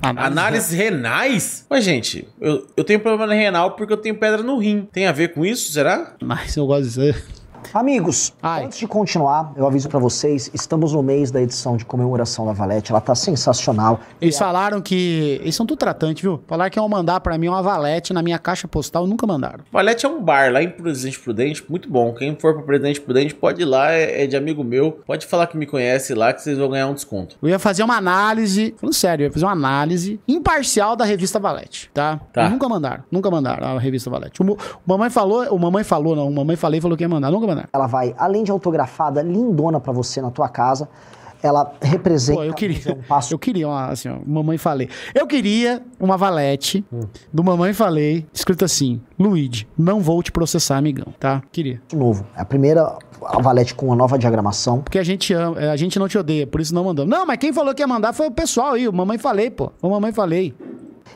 Análise, Análise renais? Mas, gente, eu, eu tenho problema renal porque eu tenho pedra no rim. Tem a ver com isso, será? Mas eu gosto disso. Amigos, Ai. antes de continuar, eu aviso para vocês, estamos no mês da edição de comemoração da Valete, ela tá sensacional. Eles falaram que, eles são tudo tratante, viu? Falaram que iam mandar para mim uma Valete na minha caixa postal, nunca mandaram. Valete é um bar lá em Presidente Prudente, muito bom. Quem for para Presidente Prudente pode ir lá, é, é, de amigo meu, pode falar que me conhece lá que vocês vão ganhar um desconto. Eu ia fazer uma análise, falando sério, eu ia fazer uma análise imparcial da revista Valete, tá? tá. Nunca mandaram, nunca mandaram a revista Valete. O, o mamãe falou, o mamãe falou não, o mamãe falei falou que ia mandar, nunca ela vai, além de autografada, lindona para você na tua casa. Ela representa. Pô, eu queria. Um passo... Eu queria uma, assim, mamãe falei. Eu queria uma valete hum. do mamãe falei, escrito assim: Luigi, não vou te processar, amigão, tá? Queria. De novo, é a primeira a valete com uma nova diagramação. Porque a gente ama, é, a gente não te odeia, por isso não mandamos. Não, mas quem falou que ia mandar foi o pessoal aí, o mamãe falei, pô. O mamãe falei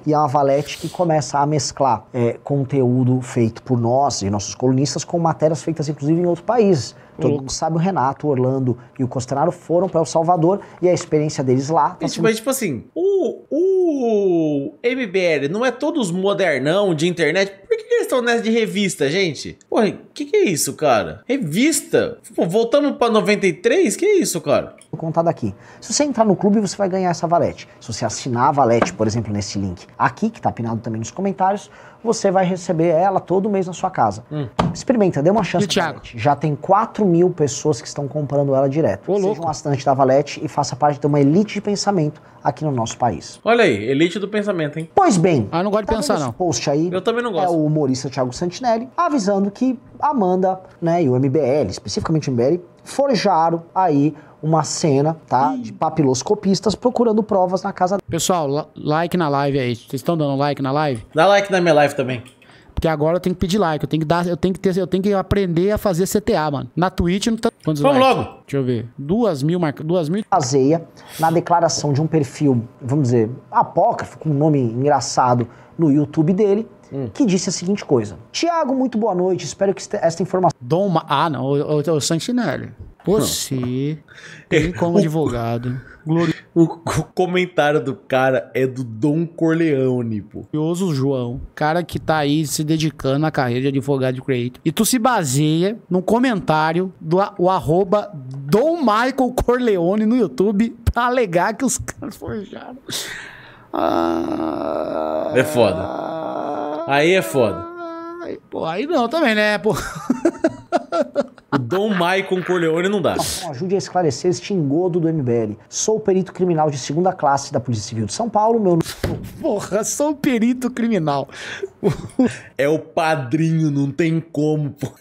e é valete que começa a mesclar é, conteúdo feito por nós e nossos colunistas com matérias feitas inclusive em outros países. Todo uhum. mundo sabe, o Renato, o Orlando e o Costanaro foram para El Salvador e a experiência deles lá. Tá sendo... Mas, tipo assim, o, o MBL não é todos modernão de internet? Por que eles estão nessa de revista, gente? Porra, que que é isso, cara? Revista? Pô, voltamos para 93? Que é isso, cara? contado aqui. Se você entrar no clube, você vai ganhar essa valete. Se você assinar a valete, por exemplo, nesse link aqui, que está pinado também nos comentários, você vai receber ela todo mês na sua casa. Hum. Experimenta, dê uma chance. Já tem 4 mil pessoas que estão comprando ela direto. Ô, Seja um assinante da Valete e faça parte de uma elite de pensamento aqui no nosso país. Olha aí, elite do pensamento, hein? Pois bem. Ah, não gosto tá de pensar, não. post aí Eu também não gosto. É o humorista Thiago Santinelli avisando que Amanda né, e o MBL, especificamente o MBL, forjaram aí uma cena, tá? De papiloscopistas procurando provas na casa. Pessoal, like na live aí. Vocês estão dando like na live? Dá like na minha live também. Porque agora eu tenho que pedir like, eu tenho que dar, eu tenho que ter, eu tenho que aprender a fazer CTA, mano. Na Twitch não tá. Quantos Vamos likes? logo! Deixa eu ver. Duas mil, marca, duas mil. Baseia na declaração de um perfil, vamos dizer, apócrifo, com um nome engraçado no YouTube dele, hum. que disse a seguinte coisa: Tiago, muito boa noite, espero que esta informação. Dom. Ma ah, não, o, o, o Santinelli. Você é, tem como advogado. Glori... O, comentário do cara é do Dom Corleone, pô. Curioso João, cara que tá aí se dedicando à carreira de advogado de creator. E tu se baseia no comentário do o arroba Dom Michael Corleone no YouTube pra alegar que os caras forjaram. Ah... É foda. Ah. Aí é foda. Aí, pô, aí não também, né? Pô. O Dom Maicon Corleone não dá. Ajude a esclarecer este engodo do MBL. Sou perito criminal de segunda classe da Polícia Civil de São Paulo. Meu. É Porra, sou perito criminal. É o padrinho, não tem como, pô.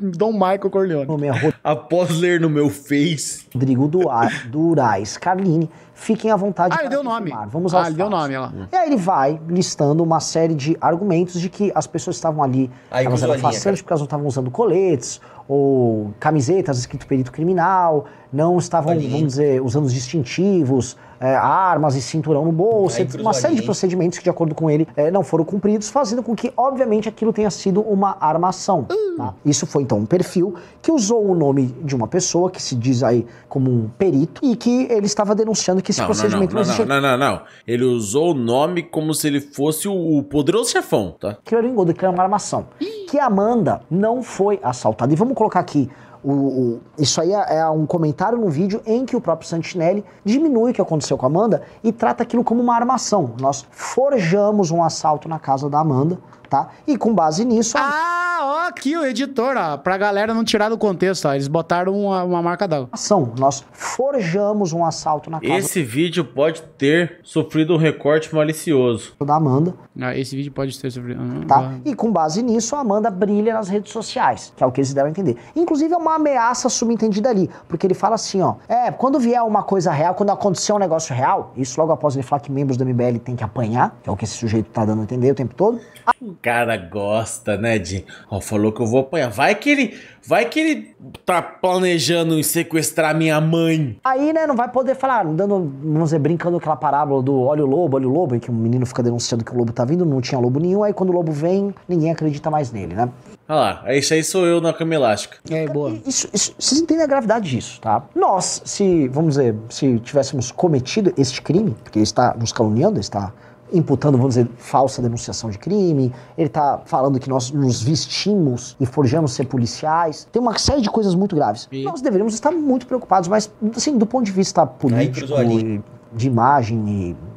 Dom Michael Corleone. É Após ler no meu Face. Rodrigo Duarte, Durais Carline fiquem à vontade. Ah, ele deu nome. Filmar. Vamos ah, ele deu nome Ela. E aí ele vai listando uma série de argumentos de que as pessoas estavam ali, aí elas eram facetas porque elas não estavam usando coletes, ou camisetas escrito perito criminal, não estavam, vamos dizer, usando os distintivos, é, armas e cinturão no bolso, uma série de procedimentos que, de acordo com ele, é, não foram cumpridos, fazendo com que, obviamente, aquilo tenha sido uma armação. Hum. Tá? Isso foi, então, um perfil que usou o nome de uma pessoa que se diz aí como um perito e que ele estava denunciando que esse não, procedimento não, não, não, não, não, não, não, não, Ele usou o nome como se ele fosse o, poderoso chefão, tá? Que era engodo, que era uma armação. Ih que Amanda não foi assaltada. E vamos colocar aqui. O, o, isso aí é, é um comentário no vídeo em que o próprio Santinelli diminui o que aconteceu com a Amanda e trata aquilo como uma armação. Nós forjamos um assalto na casa da Amanda tá? E com base nisso... Ah, ó aqui o editor, ó, pra galera não tirar do contexto, ó, eles botaram uma, uma marca d'água. Ação, nós forjamos um assalto na casa... Esse vídeo pode ter sofrido um recorte malicioso. ...da Amanda. Ah, esse vídeo pode ter sofrido... Ah, tá? Ah. E com base nisso, a Amanda brilha nas redes sociais, que é o que eles devem entender. Inclusive, é uma ameaça subentendida ali, porque ele fala assim, ó, é, quando vier uma coisa real, quando acontecer um negócio real, isso logo após ele falar que membros do MBL tem que apanhar, que é o que esse sujeito tá dando a entender o tempo todo. Hum cara gosta, né? De, ó, falou que eu vou apanhar. Vai que ele, vai que ele tá planejando sequestrar minha mãe. Aí, né, não vai poder falar, dando, vamos dizer, brincando aquela parábola do olha o lobo, olha o lobo, em que o menino fica denunciando que o lobo tá vindo, não tinha lobo nenhum, aí quando o lobo vem, ninguém acredita mais nele, né? Olha lá, é isso aí sou eu na cama elástica. É, boa. Isso, isso, vocês entendem a gravidade disso, tá? Nós, se, vamos dizer, se tivéssemos cometido este crime, porque ele está nos caluniando, ele está imputando, vamos dizer, falsa denunciação de crime, ele está falando que nós nos vestimos e forjamos ser policiais. Tem uma série de coisas muito graves. E... Nós deveríamos estar muito preocupados, mas, assim, do ponto de vista político e de imagem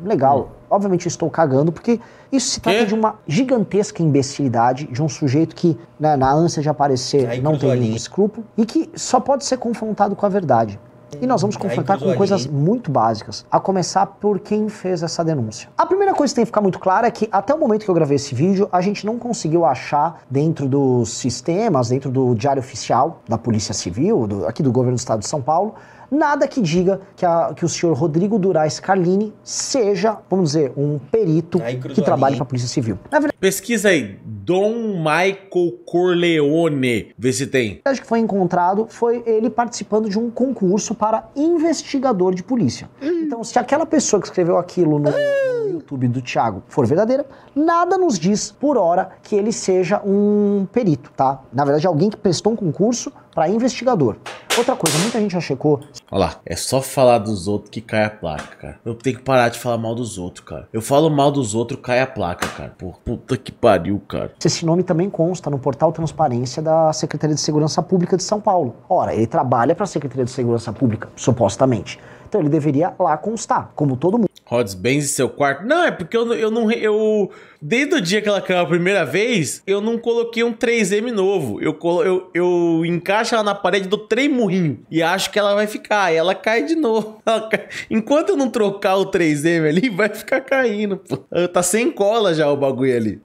e legal, hum. obviamente eu estou cagando, porque isso se trata que? de uma gigantesca imbecilidade de um sujeito que, né, na ânsia de aparecer, Aí não tem nenhum escrúpulo e que só pode ser confrontado com a verdade. E nós vamos é confrontar com coisas muito básicas, a começar por quem fez essa denúncia. A primeira coisa que tem que ficar muito clara é que até o momento que eu gravei esse vídeo, a gente não conseguiu achar dentro dos sistemas, dentro do diário oficial da Polícia Civil, do, aqui do governo do estado de São Paulo, nada que diga que, a, que o senhor Rodrigo Durais Carlini seja, vamos dizer, um perito que trabalhe para a Polícia Civil. Verdade... Pesquisa aí, Dom Michael Corleone. Vê se tem. Acho que foi encontrado foi ele participando de um concurso para investigador de polícia. Hum. Então, se aquela pessoa que escreveu aquilo no. Hum. YouTube do Thiago for verdadeira, nada nos diz por hora que ele seja um perito, tá? Na verdade, alguém que prestou um concurso para investigador. Outra coisa, muita gente já checou. Olha lá, é só falar dos outros que cai a placa, cara. Eu tenho que parar de falar mal dos outros, cara. Eu falo mal dos outros, cai a placa, cara. Por puta que pariu, cara. Esse nome também consta no portal Transparência da Secretaria de Segurança Pública de São Paulo. Ora, ele trabalha para a Secretaria de Segurança Pública, supostamente. Então ele deveria lá constar, como todo mundo. Rods Benz e seu quarto. Não, é porque eu, eu não. Eu, Desde o dia que ela caiu a primeira vez, eu não coloquei um 3M novo. Eu, colo, eu, eu encaixo ela na parede do trem murrinho e acho que ela vai ficar. E ela cai de novo. Cai. Enquanto eu não trocar o 3M ali, vai ficar caindo. Pô. Tá sem cola já o bagulho ali.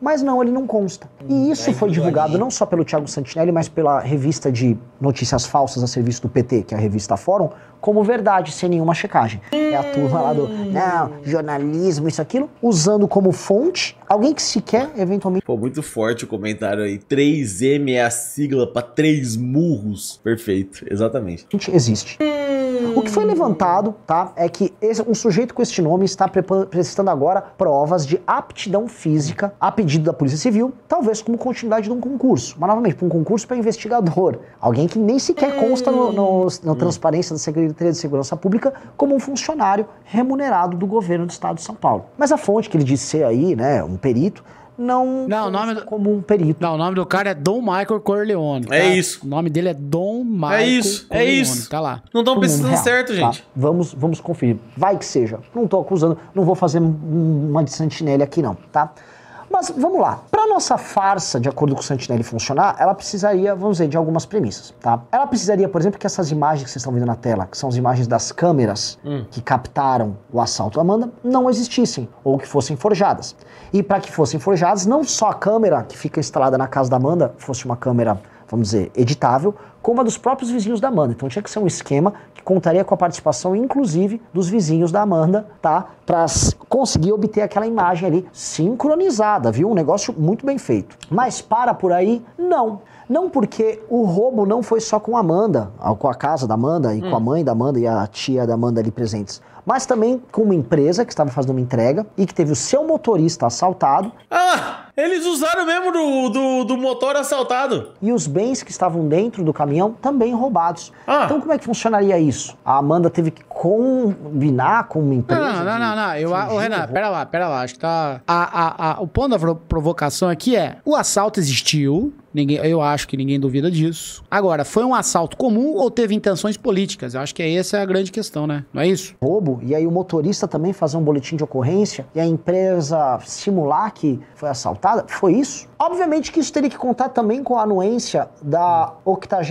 Mas não, ele não consta. E hum, isso é foi divulgado não só pelo Thiago Santinelli, mas pela revista de notícias falsas a serviço do PT, que é a revista Fórum, como verdade, sem nenhuma checagem. É a turma lá do, hum. não, jornalismo, isso, aquilo, usando como fonte Alguém que se quer, eventualmente. Pô, muito forte o comentário aí. 3M é a sigla para três murros. Perfeito, exatamente. Existe. Hum. O que foi levantado, tá, é que esse, um sujeito com este nome está prestando agora provas de aptidão física a pedido da Polícia Civil, talvez como continuidade de um concurso. Mas, novamente, um concurso para investigador. Alguém que nem sequer consta no, no, na transparência da Secretaria de Segurança Pública como um funcionário remunerado do governo do Estado de São Paulo. Mas a fonte que ele disse ser aí, né, um perito, não, não o nome do... como um perito. Não, o nome do cara é Dom Michael Corleone. É tá? É isso. O nome dele é Dom é Michael É isso, Corleone, é isso. Tá lá. Não estão precisando certo, tá? gente. Tá. Vamos, vamos conferir. Vai que seja. Não tô acusando, não vou fazer uma de Santinelli aqui não, tá? Mas vamos lá. Para nossa farsa, de acordo com o Santinelli, funcionar, ela precisaria, vamos dizer, de algumas premissas, tá? Ela precisaria, por exemplo, que essas imagens que vocês estão vendo na tela, que são as imagens das câmeras hum. que captaram o assalto à Amanda, não existissem ou que fossem forjadas. E para que fossem forjadas, não só a câmera que fica instalada na casa da Amanda fosse uma câmera vamos dizer, editável, como a dos próprios vizinhos da Amanda. Então tinha que ser um esquema que contaria com a participação, inclusive, dos vizinhos da Amanda, tá? Para conseguir obter aquela imagem ali sincronizada, viu? Um negócio muito bem feito. Mas para por aí, não. Não porque o roubo não foi só com a Amanda, com a casa da Amanda e hum. com a hum. mãe da Amanda e a tia da Amanda ali presentes, mas também com uma empresa que estava fazendo uma entrega e que teve o seu motorista assaltado. Ah! Eles usaram mesmo do, do, do, motor assaltado. E os bens que estavam dentro do caminhão também roubados. Ah. Então como é que funcionaria isso? A Amanda teve que combinar com uma empresa? Não, não, não. não, Eu, a, o Renan, pera lá, pera lá. Acho que tá... A, a, a, o ponto da provocação aqui é, o assalto existiu, Ninguém, é. eu acho que ninguém duvida disso. Agora, foi um assalto comum ou teve intenções políticas? Eu acho que essa é a grande questão, né? Não é isso? Roubo, e aí o motorista também fazer um boletim de ocorrência e a empresa simular que foi assaltada? Foi isso? Obviamente que isso teria que contar também com a anuência da 89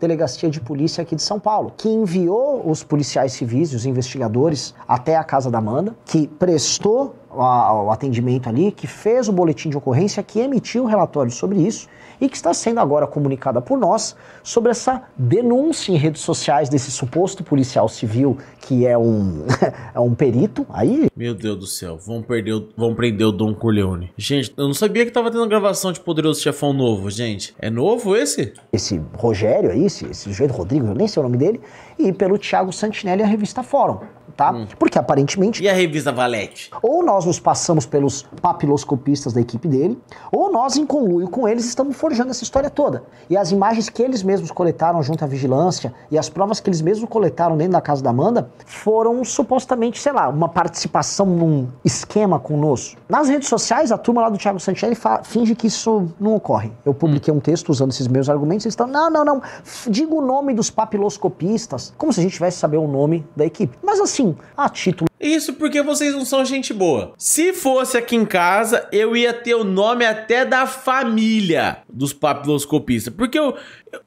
Delegacia de Polícia aqui de São Paulo, que enviou os policiais civis, os investigadores, até a casa da Amanda, que prestou o atendimento ali, que fez o boletim de ocorrência, que emitiu o relatório sobre isso e que está sendo agora comunicada por nós sobre essa denúncia em redes sociais desse suposto policial civil que é um, é um perito aí. Meu Deus do céu, vão, perder, vão prender o Dom Corleone. Gente, eu não sabia que tava tendo gravação de Poderoso Chefão novo, gente. É novo esse? Esse Rogério aí, esse, esse sujeito Rodrigo, eu nem sei o nome dele, e pelo Tiago Santinelli e a revista Fórum. Tá? Hum. Porque aparentemente. E a revista Valete? Ou nós nos passamos pelos papiloscopistas da equipe dele, ou nós, em conluio com eles, estamos forjando essa história toda. E as imagens que eles mesmos coletaram junto à vigilância e as provas que eles mesmos coletaram dentro da casa da Amanda foram supostamente, sei lá, uma participação num esquema conosco. Nas redes sociais, a turma lá do Tiago Santinelli finge que isso não ocorre. Eu publiquei hum. um texto usando esses meus argumentos, eles estão, não, não, não, diga o nome dos papiloscopistas, como se a gente tivesse saber o nome da equipe. Mas assim, a título isso porque vocês não são gente boa. Se fosse aqui em casa, eu ia ter o nome até da família dos papiloscopistas. Porque eu,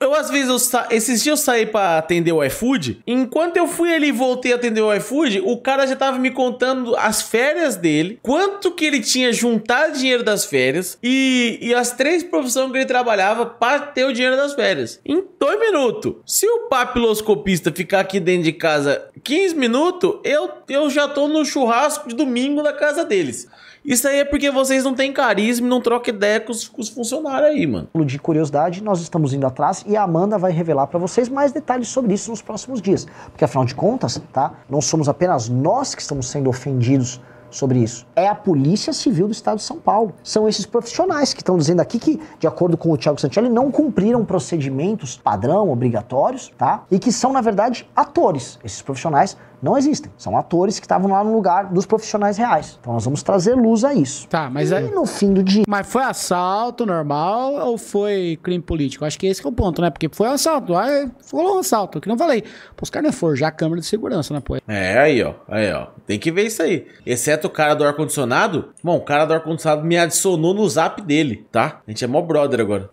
eu às vezes, eu sa... esses dias eu saí pra atender o iFood. Enquanto eu fui ali e voltei a atender o iFood, o cara já tava me contando as férias dele, quanto que ele tinha juntado dinheiro das férias e, e as três profissões que ele trabalhava para ter o dinheiro das férias. Em dois minutos. Se o papiloscopista ficar aqui dentro de casa 15 minutos, eu, eu já tô no churrasco de domingo da casa deles. Isso aí é porque vocês não têm carisma e não trocam ideia com os, com os, funcionários aí, mano. De curiosidade, nós estamos indo atrás e a Amanda vai revelar para vocês mais detalhes sobre isso nos próximos dias. Porque afinal de contas, tá? Não somos apenas nós que estamos sendo ofendidos sobre isso. É a Polícia Civil do Estado de São Paulo. São esses profissionais que estão dizendo aqui que, de acordo com o Tiago Santelli, não cumpriram procedimentos padrão, obrigatórios, tá? E que são, na verdade, atores. Esses profissionais não existem. São atores que estavam lá no lugar dos profissionais reais. Então nós vamos trazer luz a isso. Tá, mas é- e é... no fim do dia. Mas foi assalto normal ou foi crime político? Acho que esse que é o ponto, né? Porque foi um assalto. Aí falou um assalto, que não falei. Pô, os caras não é forjar a câmera de segurança, né, pô? É, aí, ó. Aí, ó. Tem que ver isso aí. Exceto o cara do ar-condicionado. Bom, o cara do ar-condicionado me adicionou no zap dele, tá? A gente é mó brother agora.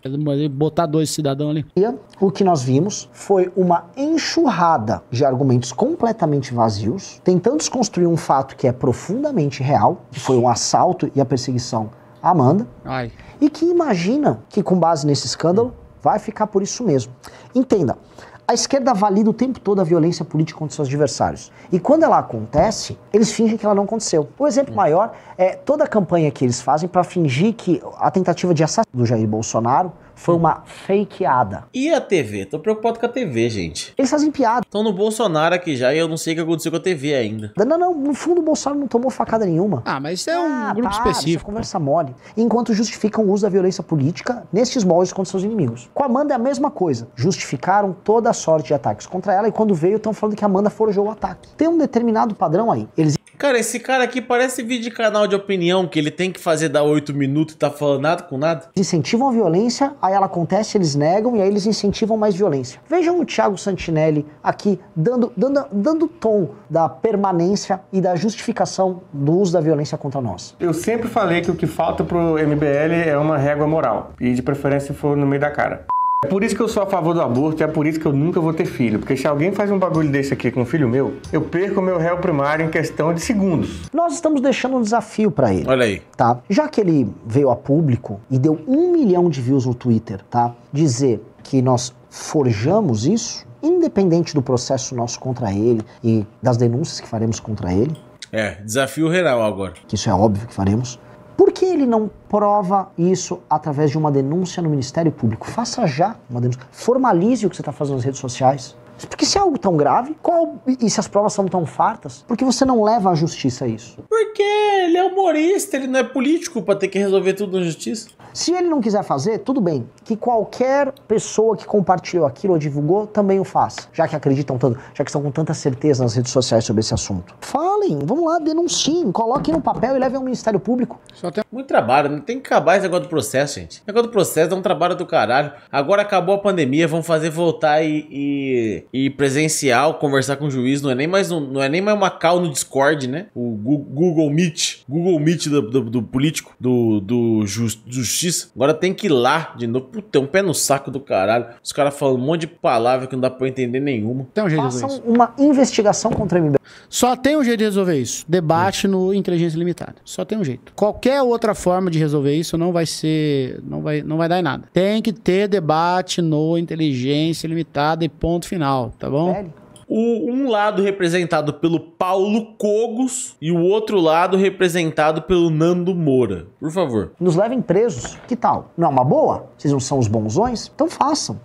Botar dois cidadão ali. E o que nós vimos foi uma enxurrada de argumentos completamente válidos vazios, tentando desconstruir um fato que é profundamente real, que foi um assalto e a perseguição à Amanda, Ai. e que imagina que, com base nesse escândalo, vai ficar por isso mesmo. Entenda, a esquerda valida o tempo todo a violência política contra seus adversários. E quando ela acontece, eles fingem que ela não aconteceu. O exemplo maior é toda a campanha que eles fazem para fingir que a tentativa de assassino do Jair Bolsonaro foi uma fakeada. E a TV? Tô preocupado com a TV, gente. Eles fazem piada. Estão no Bolsonaro aqui já e eu não sei o que aconteceu com a TV ainda. Não, não, no fundo o Bolsonaro não tomou facada nenhuma. Ah, mas isso é um ah, grupo específico. Isso é conversa mole. Enquanto justificam o uso da violência política nesses moldes contra seus inimigos. Com a Amanda é a mesma coisa. Justificaram toda a sorte de ataques contra ela e quando veio estão falando que a Amanda forjou o ataque. Tem um determinado padrão aí. Eles Cara, esse cara aqui parece vídeo de canal de opinião, que ele tem que fazer dar oito minutos e tá falando nada com nada. Incentivam violência, aí ela acontece, eles negam e aí eles incentivam mais violência. Vejam o Thiago Santinelli aqui dando, dando, dando tom da permanência e da justificação do uso da violência contra nós. Eu sempre falei que o que falta pro MBL é uma régua moral e de preferência for no meio da cara. É por isso que eu sou a favor do aborto e é por isso que eu nunca vou ter filho. Porque se alguém faz um bagulho desse aqui com um filho meu, eu perco meu réu primário em questão de segundos. Nós estamos deixando um desafio para ele. Olha aí. Tá? Já que ele veio a público e deu um milhão de views no Twitter, tá? Dizer que nós forjamos isso, independente do processo nosso contra ele e das denúncias que faremos contra ele. É, desafio real agora. Que isso é óbvio que faremos. Por que ele não prova isso através de uma denúncia no Ministério Público? Faça já uma denúncia. Formalize o que você está fazendo nas redes sociais. Porque se é algo tão grave, qual e se as provas são tão fartas, por que você não leva à justiça isso? Porque ele é humorista, ele não é político para ter que resolver tudo na justiça. Se ele não quiser fazer, tudo bem. Que qualquer pessoa que compartilhou aquilo ou divulgou também o faça, já que acreditam tanto, já que estão com tanta certeza nas redes sociais sobre esse assunto. Falem, vamos lá, denunciem, coloquem no papel e levem ao Ministério Público. Só tem muito trabalho, não tem que acabar esse negócio do processo, gente. O negócio do processo é um trabalho do caralho. Agora acabou a pandemia, vamos fazer voltar e, e, e, presencial, conversar com o juiz. Não é nem mais, um, não é nem mais uma call no Discord, né? O Google Meet, Google Meet do, do, do político, do, do justiça justiça. Agora tem que ir lá de novo. Puta, um pé no saco do caralho. Os caras falam um monte de palavra que não dá pra entender nenhuma. Tem um jeito Façam de resolver isso. uma investigação contra a MBL. Só tem um jeito de resolver isso. Debate hum. no Inteligência Limitada. Só tem um jeito. Qualquer outra forma de resolver isso não vai ser... Não vai, não vai dar em nada. Tem que ter debate no Inteligência Limitada e ponto final, tá bom? Velho. O, um lado representado pelo Paulo Cogos e o outro lado representado pelo Nando Moura. Por favor. Nos levem presos. Que tal? Não é uma boa? Vocês não são os bonzões? Então façam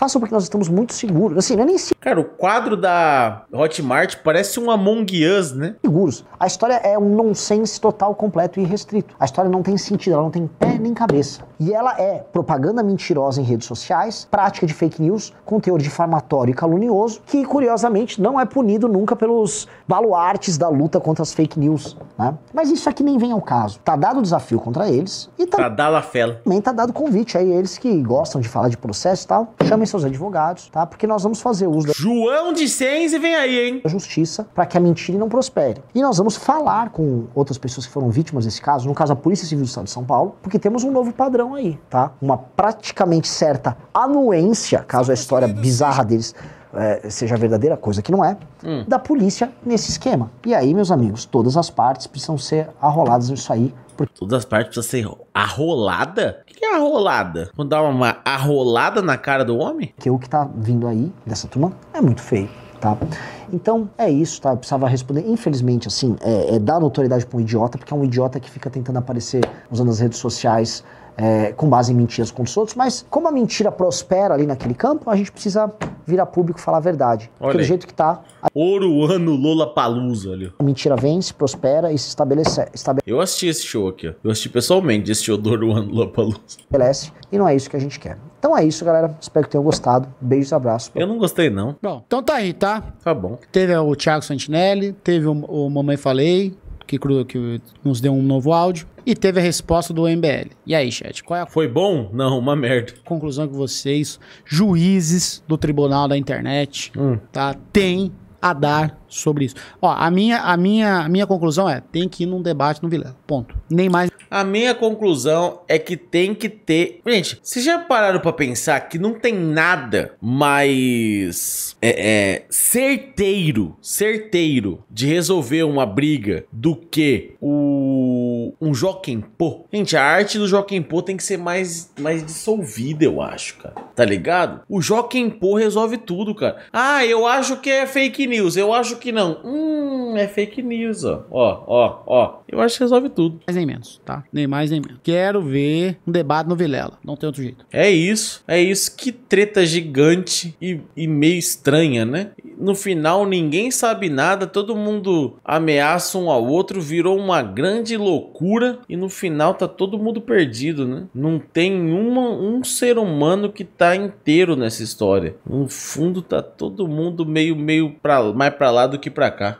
façam porque nós estamos muito seguros. Assim, não é nem seguro. Cara, o quadro da Hotmart parece um Among Us, né? Seguros. A história é um nonsense total, completo e restrito. A história não tem sentido, ela não tem pé nem cabeça. E ela é propaganda mentirosa em redes sociais, prática de fake news, conteúdo difamatório e calunioso, que curiosamente não é punido nunca pelos baluartes da luta contra as fake news, né? Mas isso aqui nem vem ao caso. Tá dado o desafio contra eles e tá, tá dado a fela. Também tá dado o convite aí eles que gostam de falar de processo e tal, chamem seus advogados, tá? Porque nós vamos fazer uso da... João de Sense vem aí, hein? A justiça para que a mentira não prospere. E nós vamos falar com outras pessoas que foram vítimas desse caso, no caso a Polícia Civil do Estado de São Paulo, porque temos um novo padrão aí, tá? Uma praticamente certa anuência, caso a história bizarra deles é, seja verdadeira coisa que não é, hum. da polícia nesse esquema. E aí, meus amigos, todas as partes precisam ser arroladas nisso aí. Porque... Todas as partes precisam ser arrolada? O que é arrolada? Quando dar uma arrolada na cara do homem? Que o que tá vindo aí dessa turma é muito feio. Tá? Então é isso, tá? Eu precisava responder. Infelizmente, assim, é, é dar notoriedade para um idiota, porque é um idiota que fica tentando aparecer usando as redes sociais é, com base em mentiras contra os outros, mas como a mentira prospera ali naquele campo, a gente precisa virar público e falar a verdade. Olha do jeito que tá. A... Lola Palusa ali. A mentira vence, prospera e se estabelece, estabelece. Eu assisti esse show aqui, ó. Eu assisti pessoalmente esse show do Oruano Lola Palusa. Estabelece e não é isso que a gente quer. Então é isso, galera. Espero que tenham gostado. Beijos e abraços. Eu não gostei, não. Bom, então tá aí, tá? Tá bom. Teve o Thiago Santinelli, teve o, o Mamãe Falei, que, que nos deu um novo áudio. E teve a resposta do MBL. E aí, chat, qual é a... Foi bom? Não, uma merda. Conclusão que vocês, juízes do Tribunal da Internet, hum. tá, tem a dar sobre isso. Ó, a minha, a minha, a minha conclusão é, tem que ir num debate no Vilela, ponto. Nem mais. A minha conclusão é que tem que ter... Gente, vocês já pararam pra pensar que não tem nada mais é, é, certeiro, certeiro de resolver uma briga do que o um Joaquim Pô. Gente, a arte do Joaquim Pô tem que ser mais, mais dissolvida, eu acho, cara. Tá ligado? O Joaquim Pô resolve tudo, cara. Ah, eu acho que é fake news, eu acho que não. Hum, é fake news, ó. Ó, ó, ó. Eu acho que resolve tudo. Mais nem menos, tá? Nem mais nem menos. Quero ver um debate no Vilela. Não tem outro jeito. É isso. É isso. Que treta gigante e, e meio estranha, né? No final, ninguém sabe nada, todo mundo ameaça um ao outro, virou uma grande loucura loucura e no final tá todo mundo perdido, né? Não tem uma, um ser humano que tá inteiro nessa história. No fundo tá todo mundo meio meio para mais para lá do que para cá.